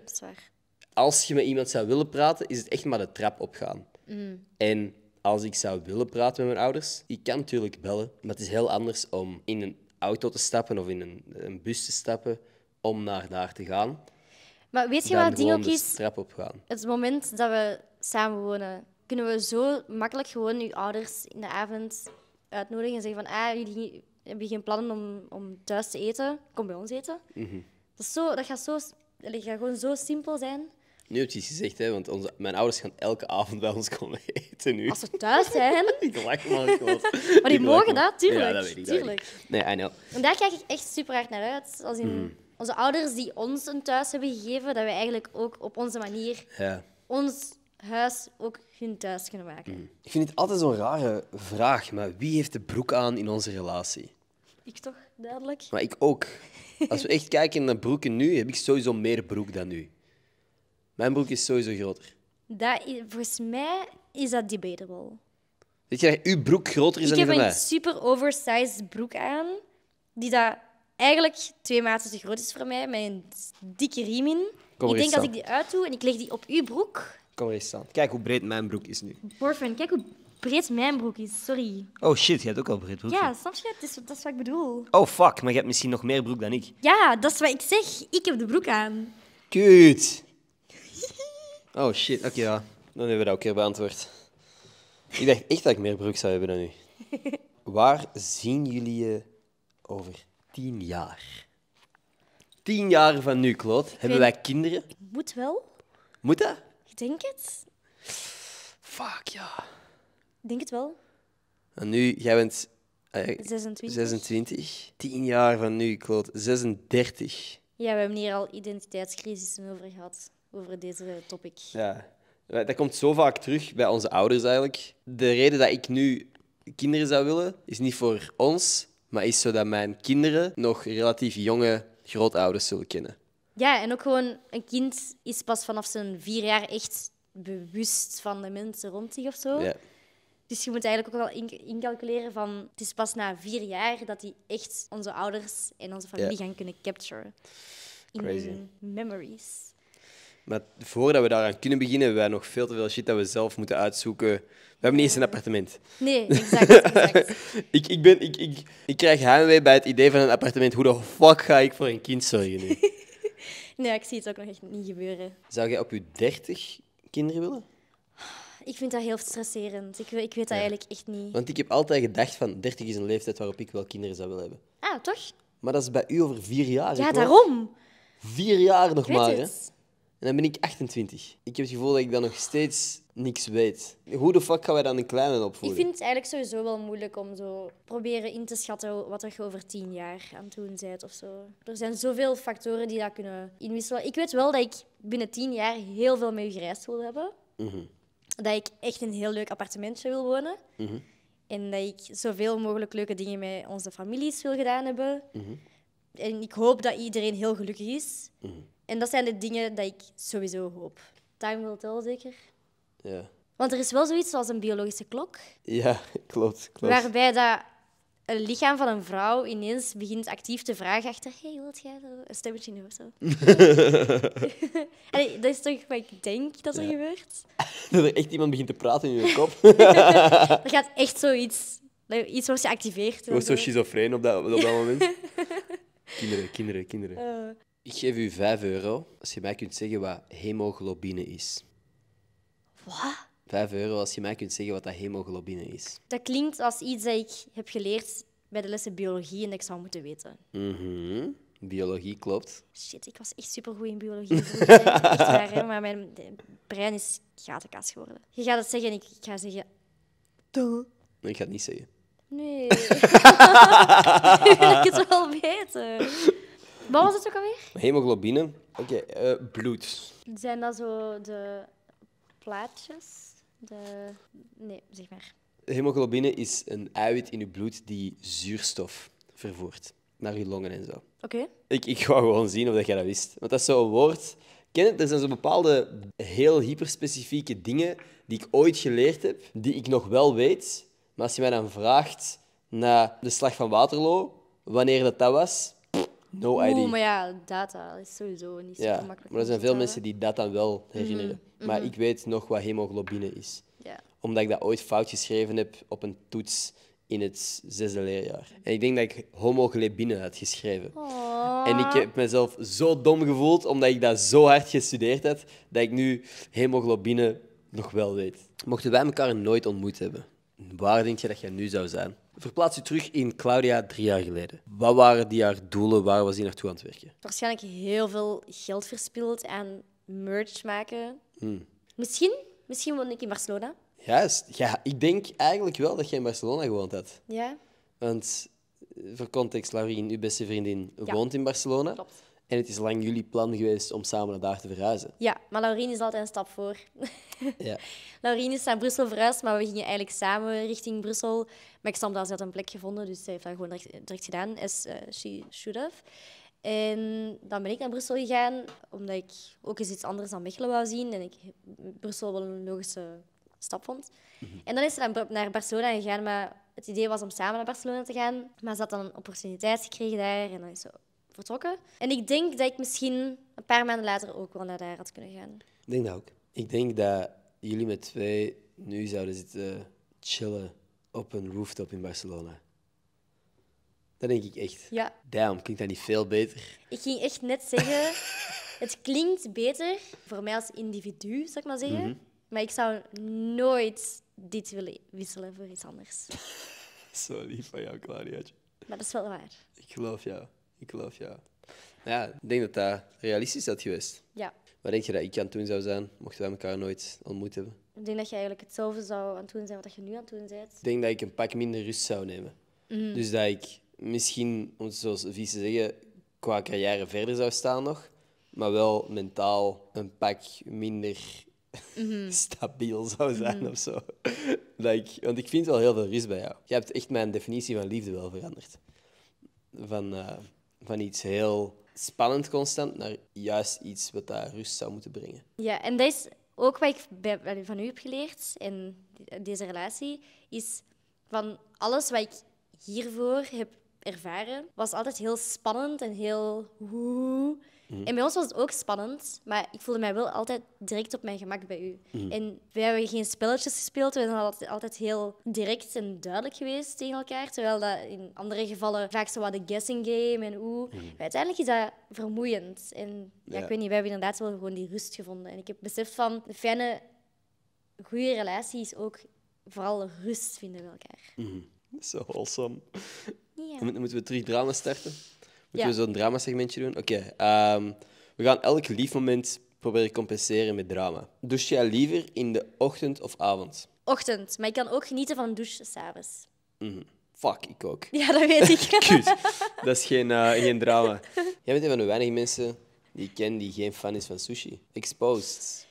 als je met iemand zou willen praten, is het echt maar de trap opgaan. Mm. En als ik zou willen praten met mijn ouders, ik kan natuurlijk bellen, maar het is heel anders om in een auto te stappen of in een, een bus te stappen om naar daar te gaan. Maar weet je wat ding ook dus is? Trap opgaan. Het moment dat we samen wonen, kunnen we zo makkelijk gewoon uw ouders in de avond uitnodigen en zeggen van, ah, jullie hebben geen plannen om, om thuis te eten, kom bij ons eten. Mhm. dat, is zo, dat, gaat zo, dat gaat gewoon zo simpel zijn. Nu heb je iets gezegd, hè, want onze, mijn ouders gaan elke avond bij ons komen eten nu. Als ze thuis zijn. ik lach maar Maar die mogen dat, tuurlijk. Ja, dat weet ik. Nee, I En daar kijk ik echt super hard naar uit. Als in mhm. Onze ouders die ons een thuis hebben gegeven, dat we eigenlijk ook op onze manier ja. ons huis ook hun thuis kunnen maken. Mhm. Ik vind het altijd zo'n rare vraag, maar wie heeft de broek aan in onze relatie? Ik toch, duidelijk. Maar ik ook. Als we echt kijken naar broeken nu, heb ik sowieso meer broek dan nu. Mijn broek is sowieso groter. Dat volgens mij is dat debatable. Weet je uw broek groter is dan mij? Ik heb een super oversized broek aan, die dat eigenlijk twee maten te groot is voor mij, met een dikke riem in. ik denk als ik die uitdoe en ik leg die op uw broek, Kom eens staan. Kijk hoe breed mijn broek is nu. Borfen, kijk hoe breed mijn broek is. Sorry. Oh shit, jij hebt ook al breed broek. Ja, snap je? Dat is, dat is wat ik bedoel. Oh fuck, maar je hebt misschien nog meer broek dan ik. Ja, dat is wat ik zeg. Ik heb de broek aan. Kut. Oh shit, oké Dan hebben we dat ook weer beantwoord. Ik dacht echt dat ik meer broek zou hebben dan nu. Waar zien jullie je over tien jaar? Tien jaar van nu, Kloot. Hebben wij kinderen? Moet wel. Moet dat? Ik denk het. Fuck, ja. Ik denk het wel. En nu, jij bent 26. 26. 10 jaar van nu, kloot. 36. Ja, we hebben hier al identiteitscrisissen over gehad, over deze topic. Ja. Dat komt zo vaak terug bij onze ouders eigenlijk. De reden dat ik nu kinderen zou willen, is niet voor ons, maar is zodat mijn kinderen nog relatief jonge grootouders zullen kennen. Ja, en ook gewoon een kind is pas vanaf zijn vier jaar echt bewust van de mensen rond zich of zo. Ja. Dus je moet eigenlijk ook wel incalculeren van het is pas na vier jaar dat die echt onze ouders en onze familie gaan kunnen capturen. In Crazy. memories. Maar voordat we daaraan kunnen beginnen, hebben wij nog veel te veel shit dat we zelf moeten uitzoeken. We hebben niet eens een appartement. Nee, exact. ik, ik, ben, ik, ik, ik krijg heimwee bij het idee van een appartement. Hoe de fuck ga ik voor een kind zorgen nu? Nee, ik zie het ook nog echt niet gebeuren. Zou jij op je 30 kinderen willen? Ik vind dat heel stresserend. Ik, ik weet dat eigenlijk echt niet. Want ik heb altijd gedacht van 30 is een leeftijd waarop ik wel kinderen zou willen hebben. Ah, toch? Maar dat is bij u over vier jaar. Ja, daarom. Vier jaar nog maar, hè? En dan ben ik 28. Ik heb het gevoel dat ik dan nog steeds niks weet. Hoe de fuck gaan wij dan een kleine opvoeden? Ik vind het eigenlijk sowieso wel moeilijk om zo proberen in te schatten wat je over tien jaar aan het doen bent of zo. Er zijn zoveel factoren die dat kunnen inwisselen. Ik weet wel dat ik binnen tien jaar heel veel mee gereisd wil hebben. Mhm. Dat ik echt een heel leuk appartementje wil wonen. Mhm. En dat ik zoveel mogelijk leuke dingen met onze families wil gedaan hebben. Mhm. En ik hoop dat iedereen heel gelukkig is. En dat zijn de dingen dat ik sowieso hoop. Time will tell, zeker? Ja. Want er is wel zoiets als een biologische klok. Ja, klopt. klopt. Waarbij dat een lichaam van een vrouw ineens begint actief te vragen achter... Hey, wilt jij een stemmetje of zo? Allee, dat is toch wat ik denk dat er gebeurt? dat er echt iemand begint te praten in je kop. er gaat echt zoiets... Iets wordt geactiveerd. Je wordt zo schizofreen op dat, op dat moment. kinderen, kinderen, kinderen. Eh, ik geef u 5 euro als je mij kunt zeggen wat hemoglobine is. Wat? 5 euro als je mij kunt zeggen wat dat hemoglobine is. Dat klinkt als iets dat ik heb geleerd bij de lessen biologie en dat ik zou moeten weten. Mhm. Biologie klopt. Shit, ik was echt supergoed in biologie. echt waar, hè? maar mijn brein is gatenkaas geworden. Je gaat het zeggen en ik, ga zeggen... Duh. Nee, ik ga het niet zeggen. Nee. ik het wel weten. Wat was het ook alweer? Hemoglobine. Oké, eh, bloed. Zijn dat zo de plaatjes? De... Nee, zeg maar. Hemoglobine is een eiwit in je bloed die zuurstof vervoert naar je longen en zo. Oké. Ik, ik wou gewoon zien of dat jij dat wist. Want dat is zo'n woord. Ken het? Er zijn zo bepaalde heel hyperspecifieke dingen die ik ooit geleerd heb, die ik nog wel weet. Maar als je mij dan vraagt naar de slag van Waterloo, wanneer dat, dat was, No Oeh, maar ja, data is sowieso niet zo ja, makkelijk. Maar er zijn veel mensen die dat dan wel herinneren. Mhm, maar mhm. ik weet nog wat hemoglobine is. Omdat ik dat ooit fout geschreven heb op een toets in het zesde leerjaar. En ik denk dat ik homoglobine had geschreven. En ik heb mezelf zo dom gevoeld, omdat ik dat zo hard gestudeerd had, dat ik nu hemoglobine nog wel weet. Mochten wij elkaar nooit ontmoet hebben, waar denk je dat jij nu zou zijn? Verplaats je terug in Claudia drie jaar geleden. Wat waren die haar doelen? Waar was die naartoe aan het werken? Waarschijnlijk heel veel geld verspild aan merch maken. Hmm. Misschien, misschien woon ik in Barcelona. Juist. Ja, ik denk eigenlijk wel dat je in Barcelona gewoond had. Ja. Want eh, voor context, Laurien, uw beste vriendin, woont in Barcelona. En het is lang jullie plan geweest om samen naar daar te verhuizen. Ja, maar Laurien is altijd een stap voor. ja. is naar Brussel verhuisd, maar we gingen eigenlijk samen richting Brussel. Maar ik snap daar, ze had een plek gevonden, dus ze heeft dat gewoon direct, gedaan, as eh, she should have. En dan ben ik naar Brussel gegaan, omdat ik ook eens iets anders dan Mechelen wou zien. En ik Brussel wel een logische stap vond. Mhm. En dan is ze naar Barcelona gegaan, maar het idee was om samen naar Barcelona te gaan. Maar ze had dan een opportuniteit gekregen daar en dan is zo vertrokken. En ik denk dat ik misschien een paar maanden later ook wel naar daar had kunnen gaan. Ik denk dat ook. Ik denk dat jullie met twee nu zouden zitten chillen op een rooftop in Barcelona. Dat denk ik echt. Ja. Damn, klinkt dat niet veel beter? Ik ging echt net zeggen, het klinkt beter voor mij als individu, zou ik maar zeggen. Mhm. Maar ik zou nooit dit willen wisselen voor iets anders. Sorry van jou, Claudia. Maar dat is wel waar. Ik geloof jou. Ik geloof ja. Ja, ik denk dat dat realistisch had geweest. Ja. Wat denk je dat ik aan het doen zou zijn, mochten wij elkaar nooit ontmoet hebben? Ik denk dat je eigenlijk hetzelfde zou aan het doen zijn wat je nu aan het doen bent. Ik denk dat ik een pak minder rust zou nemen. Mhm. Dus dat ik misschien, om het vies te zeggen, qua carrière verder zou staan nog, maar wel mentaal een pak minder mhm. stabiel zou zijn ofzo -hmm. of zo. want ik vind wel heel veel rust bij jou. Je hebt echt mijn definitie van liefde wel veranderd. Van... Eh, van iets heel spannend constant naar juist iets wat daar rust zou moeten brengen. Ja, en dat is ook wat ik van u heb geleerd in deze relatie, is van alles wat ik hiervoor heb ervaren, was altijd heel spannend en heel hoe. Mhm. En bij ons was het ook spannend, maar ik voelde mij wel altijd direct op mijn gemak bij u. Mhm. En wij hebben geen spelletjes gespeeld, we zijn altijd, altijd heel direct en duidelijk geweest tegen elkaar. Terwijl dat in andere gevallen vaak zo wat de guessing game en hoe. Mhm. Maar uiteindelijk is dat vermoeiend. En ja, ik weet niet, wij hebben inderdaad wel gewoon die rust gevonden. En ik heb beseft van, de fijne, goede relatie is ook vooral rust vinden bij elkaar. Zo awesome. Dan moeten we drie drama starten. Moeten we zo'n drama-segmentje doen? Oké. Ehm, we gaan elk lief moment proberen compenseren met drama. Douche jij liever in de ochtend of avond? Ochtend, maar ik kan ook genieten van een douche s'avonds. Mm Fuck, ik ook. Ja, dat weet ik. dat is geen, eh, geen drama. Jij bent een van de weinige mensen die ik ken die geen fan is van sushi. Exposed.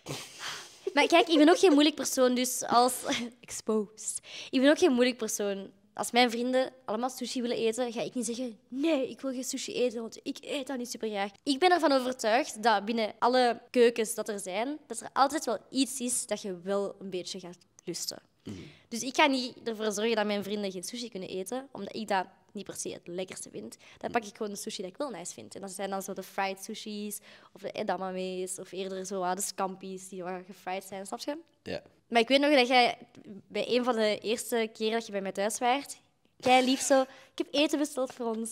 Maar kijk, ik ben ook geen moeilijk persoon, dus als... Exposed. Ik ben ook geen moeilijk persoon als mijn vrienden allemaal sushi willen eten, ga ik niet zeggen: nee, ik wil geen sushi eten, want ik eet dat niet super graag. Ik ben ervan overtuigd dat binnen alle keukens dat er zijn, dat er altijd wel iets is dat je wel een beetje gaat lusten. Mhm. Dus ik ga niet ervoor zorgen dat mijn vrienden geen sushi kunnen eten, omdat ik dat niet per se het lekkerste vind. Dan mhm. pak ik gewoon de sushi dat ik wel nice vind. En dat zijn dan zo de fried sushis, of de edamame's, of eerder zo de scampi's die gefried zijn, snap je? Ja. Maar ik weet nog dat jij bij een van de eerste keren dat je bij mij thuis werd, jij lief zo, ik heb eten besteld voor ons.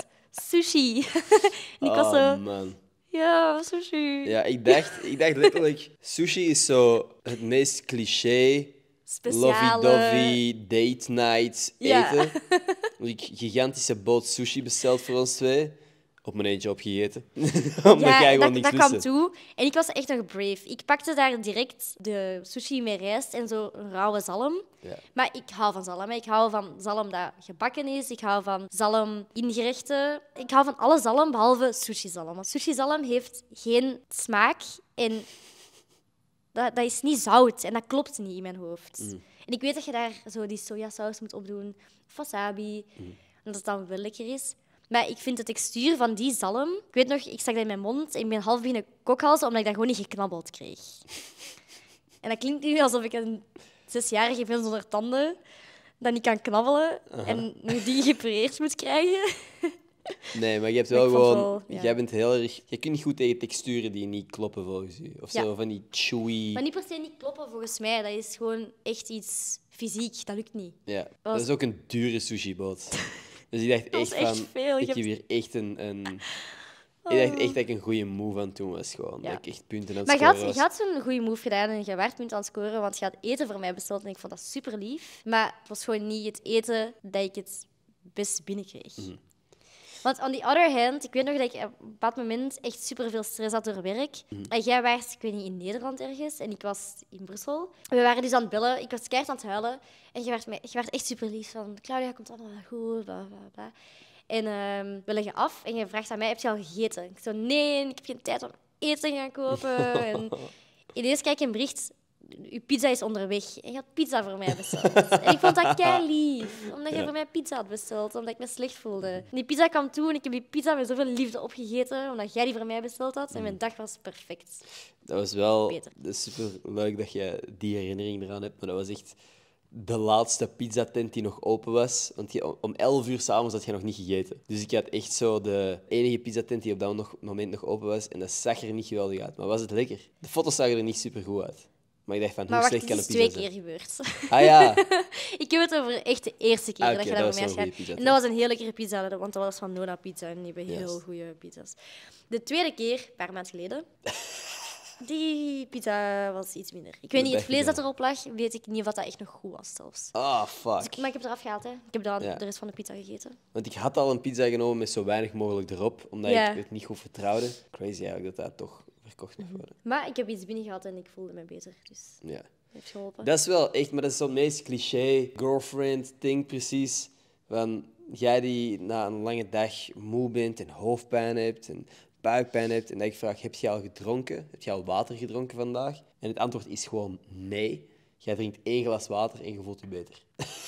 Sushi. ik ah, zo... Oh, man. Ja, sushi. Ja, ik dacht, ik dacht letterlijk, sushi is zo het meest cliché lovey-dovey, date night eten. Ja. ik gigantische boot sushi besteld voor ons twee op mijn eentje opgegeten. Omdat ja, jij gewoon dat, Ja, dat kwam toe. En ik was echt nog brave. Ik pakte daar direct de sushi met rijst en zo rauwe zalm. Maar ik hou van zalm. Ik hou van zalm dat gebakken is. Ik hou van zalm in gerechten. Ik hou van alle zalm behalve sushi-zalm. Want sushi-zalm heeft geen smaak en dat, dat, is niet zout. En dat klopt niet in mijn hoofd. Mm. En ik weet dat je daar zo die sojasaus moet opdoen, wasabi, mm. en dat het dan wel lekker is. Maar ik vind de textuur van die zalm... Ik weet nog, ik zag dat in mijn mond en ik ben half binnen kokhalzen omdat ik dat gewoon niet geknabbeld kreeg. En dat klinkt nu alsof ik een zesjarige ben zonder tanden dat niet kan knabbelen en nu die gepureerd moet krijgen. Nee, maar je hebt wel gewoon... Wel, Jij bent heel erg... Je kunt niet goed tegen texturen die niet kloppen, volgens u. Of zo, van die chewy... Maar niet per se niet kloppen, volgens mij. Dat is gewoon echt iets fysiek. Dat lukt niet. Ja, dat, is ook een dure sushi-boot. Dus ik dacht echt, veel. ik heb hier echt een... een... Ik dacht oh. echt dat ik een goede move aan toen was. Gewoon. Dat ik echt punten aan het Maar je had, had zo'n goede move gedaan en je werd punten aan het scoren, want je had eten voor mij besteld en ik vond dat super lief. Maar het was gewoon niet het eten dat ik het best binnenkreeg. Mm want on the other hand, ik weet nog dat ik op dat moment echt veel stress had door werk. Mhm. En jij was, ik weet niet, in Nederland ergens en ik was in Brussel. We waren dus aan het bellen, ik was keihard aan het huilen. En je werd, je werd echt super lief van, Claudia, komt allemaal goed, bla bla bla. En ehm, we leggen af en je vraagt aan mij, heb je al gegeten? Ik zo, nee, ik heb geen tijd om eten te gaan kopen. en ineens kijk je een bericht je pizza is onderweg. En je had pizza voor mij besteld. en ik vond dat kei lief. Omdat je voor mij pizza had besteld. Omdat ik me slecht voelde. die pizza kwam toe en ik heb die pizza met zoveel liefde opgegeten. Omdat jij die voor mij besteld had. En mijn mm. dag was perfect. Dat was wel super leuk dat je die herinnering eraan hebt. Maar dat was echt de laatste pizzatent die nog open was. Want om 11 uur s'avonds had je nog niet gegeten. Dus ik had echt zo de enige pizzatent die op dat moment nog open was. En dat zag er niet geweldig uit. Maar was het lekker? De foto's zagen er niet super goed uit. Maar ik dacht van, hoe slecht kan een pizza zijn? twee keer gebeurd. Ah ja. ik heb het over echt de eerste keer ah, dat je dat bij mij had. En dat was een heel lekkere pizza, want dat was van Nona Pizza. En die hebben heel goede pizza's. De tweede keer, een paar maanden geleden, die pizza was iets minder. Ik weet niet, het vlees dat erop lag, weet ik niet of dat echt nog goed was zelfs. Ah, fuck. Dus maar ik heb het eraf gehaald, hè. Ik heb dan de rest van de pizza gegeten. Want ik had al een pizza genomen met zo weinig mogelijk erop, omdat ik het niet goed vertrouwde. Crazy eigenlijk dat dat toch Mhm. Maar ik heb iets binnen en ik voelde me beter. Dus ja. heeft geholpen. Dat is wel echt, maar dat is zo'n meest cliché girlfriend-ding precies. Van jij die na een lange dag moe bent en hoofdpijn hebt en buikpijn hebt. En dat ik vraag, heb je al gedronken? Heb je al water gedronken vandaag? En het antwoord is gewoon nee. Jij drinkt één glas water en je voelt je beter.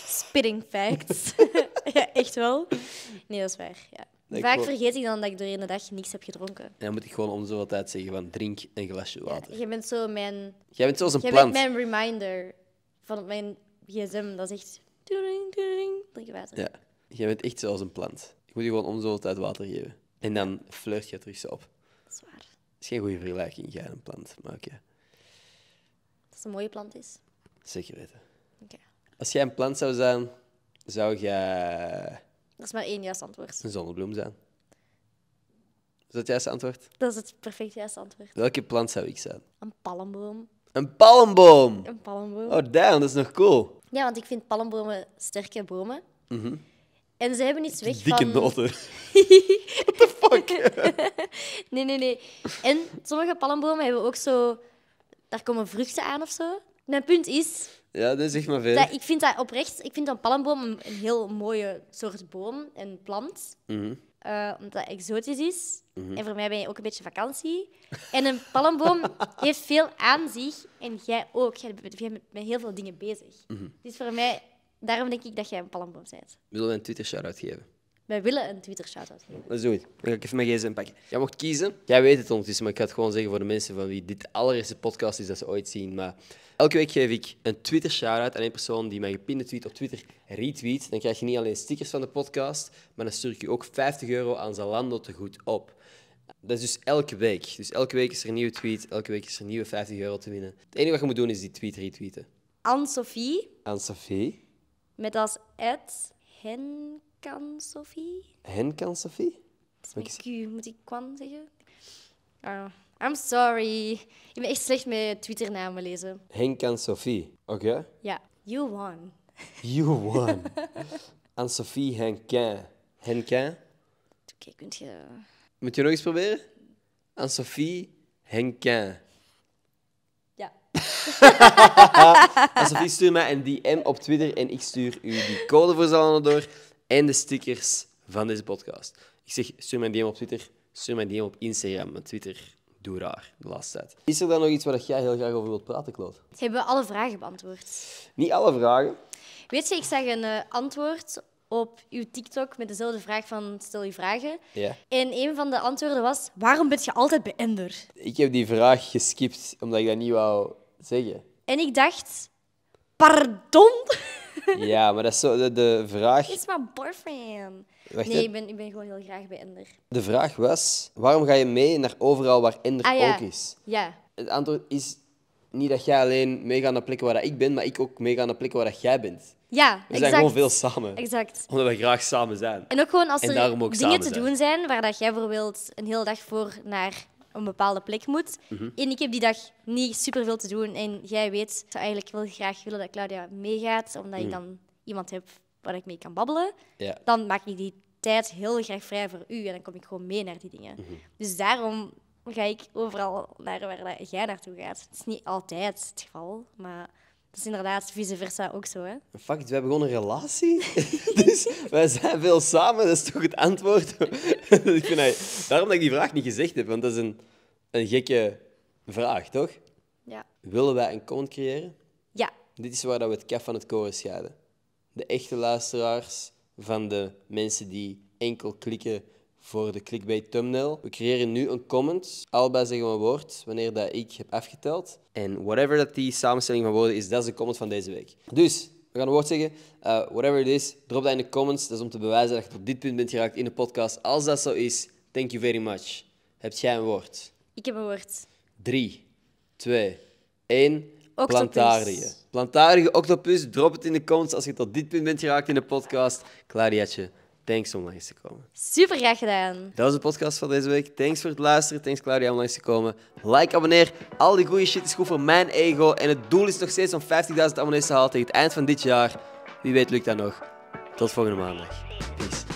Spitting facts. ja, echt wel. Nee, dat is waar. Ja. Vaak vergeet ik dan dat ik doorheen de dag niks heb gedronken. En dan moet ik gewoon om zoveel tijd zeggen van drink een glasje water. jij bent zo mijn... Jij bent zoals een plant. Jij bent mijn reminder van mijn gsm. Dat is echt... Doering, drink water. Ja, jij bent echt zoals een plant. Ik moet je gewoon om zoveel tijd water geven. En dan flirt je terug zo op. Zwaar. is Dat is geen goede vergelijking, jij en een plant. Maar oké. Okay. Dat het een mooie plant is. Zeker weten. Oké. Als jij een plant zou zijn, zou jij dat is maar één juist antwoord. Een zonnebloem zijn. Is dat het juiste antwoord? Dat is het perfect juiste antwoord. Welke plant zou ik zijn? Een palmboom. Een palmboom? Een palmboom. Oh, dat is nog cool. Ja, want ik vind palmbomen sterke bomen. Mhm. en ze hebben iets weg Dikke noten. What the fuck? nee, nee, nee. En sommige palmbomen hebben ook zo... Daar komen vruchten aan of zo. Mijn punt is... Ja, dat zeg maar veel. ik vind dat oprecht... Ik vind een palmboom een, heel mooie soort boom en plant. Mhm. Eh, omdat dat exotisch is. Mhm. En voor mij ben je ook een beetje vakantie. En een palmboom heeft veel aan zich. En jij ook. Jij bent, met heel veel dingen bezig. Mhm. Dus voor mij... Daarom denk ik dat jij een palmboom bent. Wil je een Twitter-shout-out geven? Wij willen een Twitter shout-out. Dat is goed. ik even mijn gsm pakken. Jij mocht kiezen. Jij weet het ondertussen, maar ik ga het gewoon zeggen voor de mensen van wie dit de allereerste podcast is dat ze ooit zien. Maar elke week geef ik een Twitter shoutout out aan een persoon die mijn gepinde tweet op Twitter retweet. Dan krijg je niet alleen stickers van de podcast, maar dan stuur ik je ook 50 euro aan Zalando te goed op. Dat is dus elke week. Dus elke week is er een nieuwe tweet, elke week is er een nieuwe 50 euro te winnen. Het enige wat je moet doen is die tweet retweeten. Anne-Sophie. Anne-Sophie. Met als Ed Henk kan Sophie. Hen kan Sophie? Dat is u Moet ik kwam zeggen? Uh, I'm sorry. Ik ben echt slecht met Twitternamen lezen. Henkan kan Sophie. Oké. Ja. You won. You won. An Sophie Henk Henkin? Oké, kunt je... Moet je nog eens proberen? En Sophie Henkin. Ja. An Sophie stuur mij een DM op Twitter en ik stuur u die code voor door en de stickers van deze podcast. Ik zeg, stuur mijn DM op Twitter, stuur mijn DM op Instagram. Mijn Twitter, doe raar, de laatste tijd. Is er dan nog iets waar jij heel graag over wilt praten, Kloot? Hebben alle vragen beantwoord? Niet alle vragen. Weet je, ik zag een eh, antwoord op uw TikTok met dezelfde vraag van stel je vragen. Ja. En een van de antwoorden was, waarom ben je altijd bij Ender? Ik heb die vraag geskipt omdat ik dat niet wou zeggen. En ik dacht, Pardon? Ja, maar dat is zo de, de vraag. Is mijn boyfriend. nee, ik ben, ik ben gewoon heel graag bij Ender. De vraag was: waarom ga je mee naar overal waar Ender ah, ook is? Ja. Het antwoord is niet dat jij alleen meegaat naar plekken waar ik ben, maar ik ook meega naar plekken waar dat jij bent. Ja, We zijn gewoon veel samen. Exact. Omdat we graag samen zijn. En ook gewoon als er dingen te doen zijn waar dat jij bijvoorbeeld een hele dag voor naar een bepaalde plek moet. Mhm. En ik heb die dag niet superveel te doen. En jij weet, ik zou eigenlijk wel graag willen dat Claudia meegaat, omdat ik mhm. dan iemand heb waar ik mee kan babbelen. Dan maak ik die tijd heel graag vrij voor u en dan kom ik gewoon mee naar die dingen. Mhm. Dus daarom ga ik overal naar waar jij naartoe gaat. Het is niet altijd het geval, maar dat is inderdaad vice versa ook zo. Hè? Fact, we hebben gewoon een relatie. dus wij zijn veel samen, dat is toch het antwoord? ik vind daarom dat ik die vraag niet gezegd heb, want dat is een, een gekke vraag, toch? Ja. Willen wij een comment creëren? Ja. Dit is waar dat we het kaf van het koren scheiden. De echte luisteraars van de mensen die enkel klikken voor de clickbait thumbnail. We creëren nu een comment. Allebei zeggen we een woord wanneer dat ik heb afgeteld. En whatever dat die samenstelling van woorden is, dat is de comment van deze week. Dus, we gaan een woord zeggen. Eh, whatever it is, drop dat in de comments. Dat is om te bewijzen dat je op dit punt bent geraakt in de podcast. Als dat zo is, thank you very much. Heb jij een woord? Ik heb een woord. 3, 2, 1. Plantarie. Plantarie, octopus, drop het in de comments als je tot dit punt bent geraakt in de podcast. je. Thanks om langs te komen. Super graag gedaan. Dat was de podcast van deze week. Thanks voor het luisteren. Thanks Claudia om langs te komen. Like, abonneer. Al die goede shit is goed voor mijn ego. En het doel is nog steeds om 50.000 abonnees te halen tegen het eind van dit jaar. Wie weet lukt dat nog. Tot volgende maandag. Peace.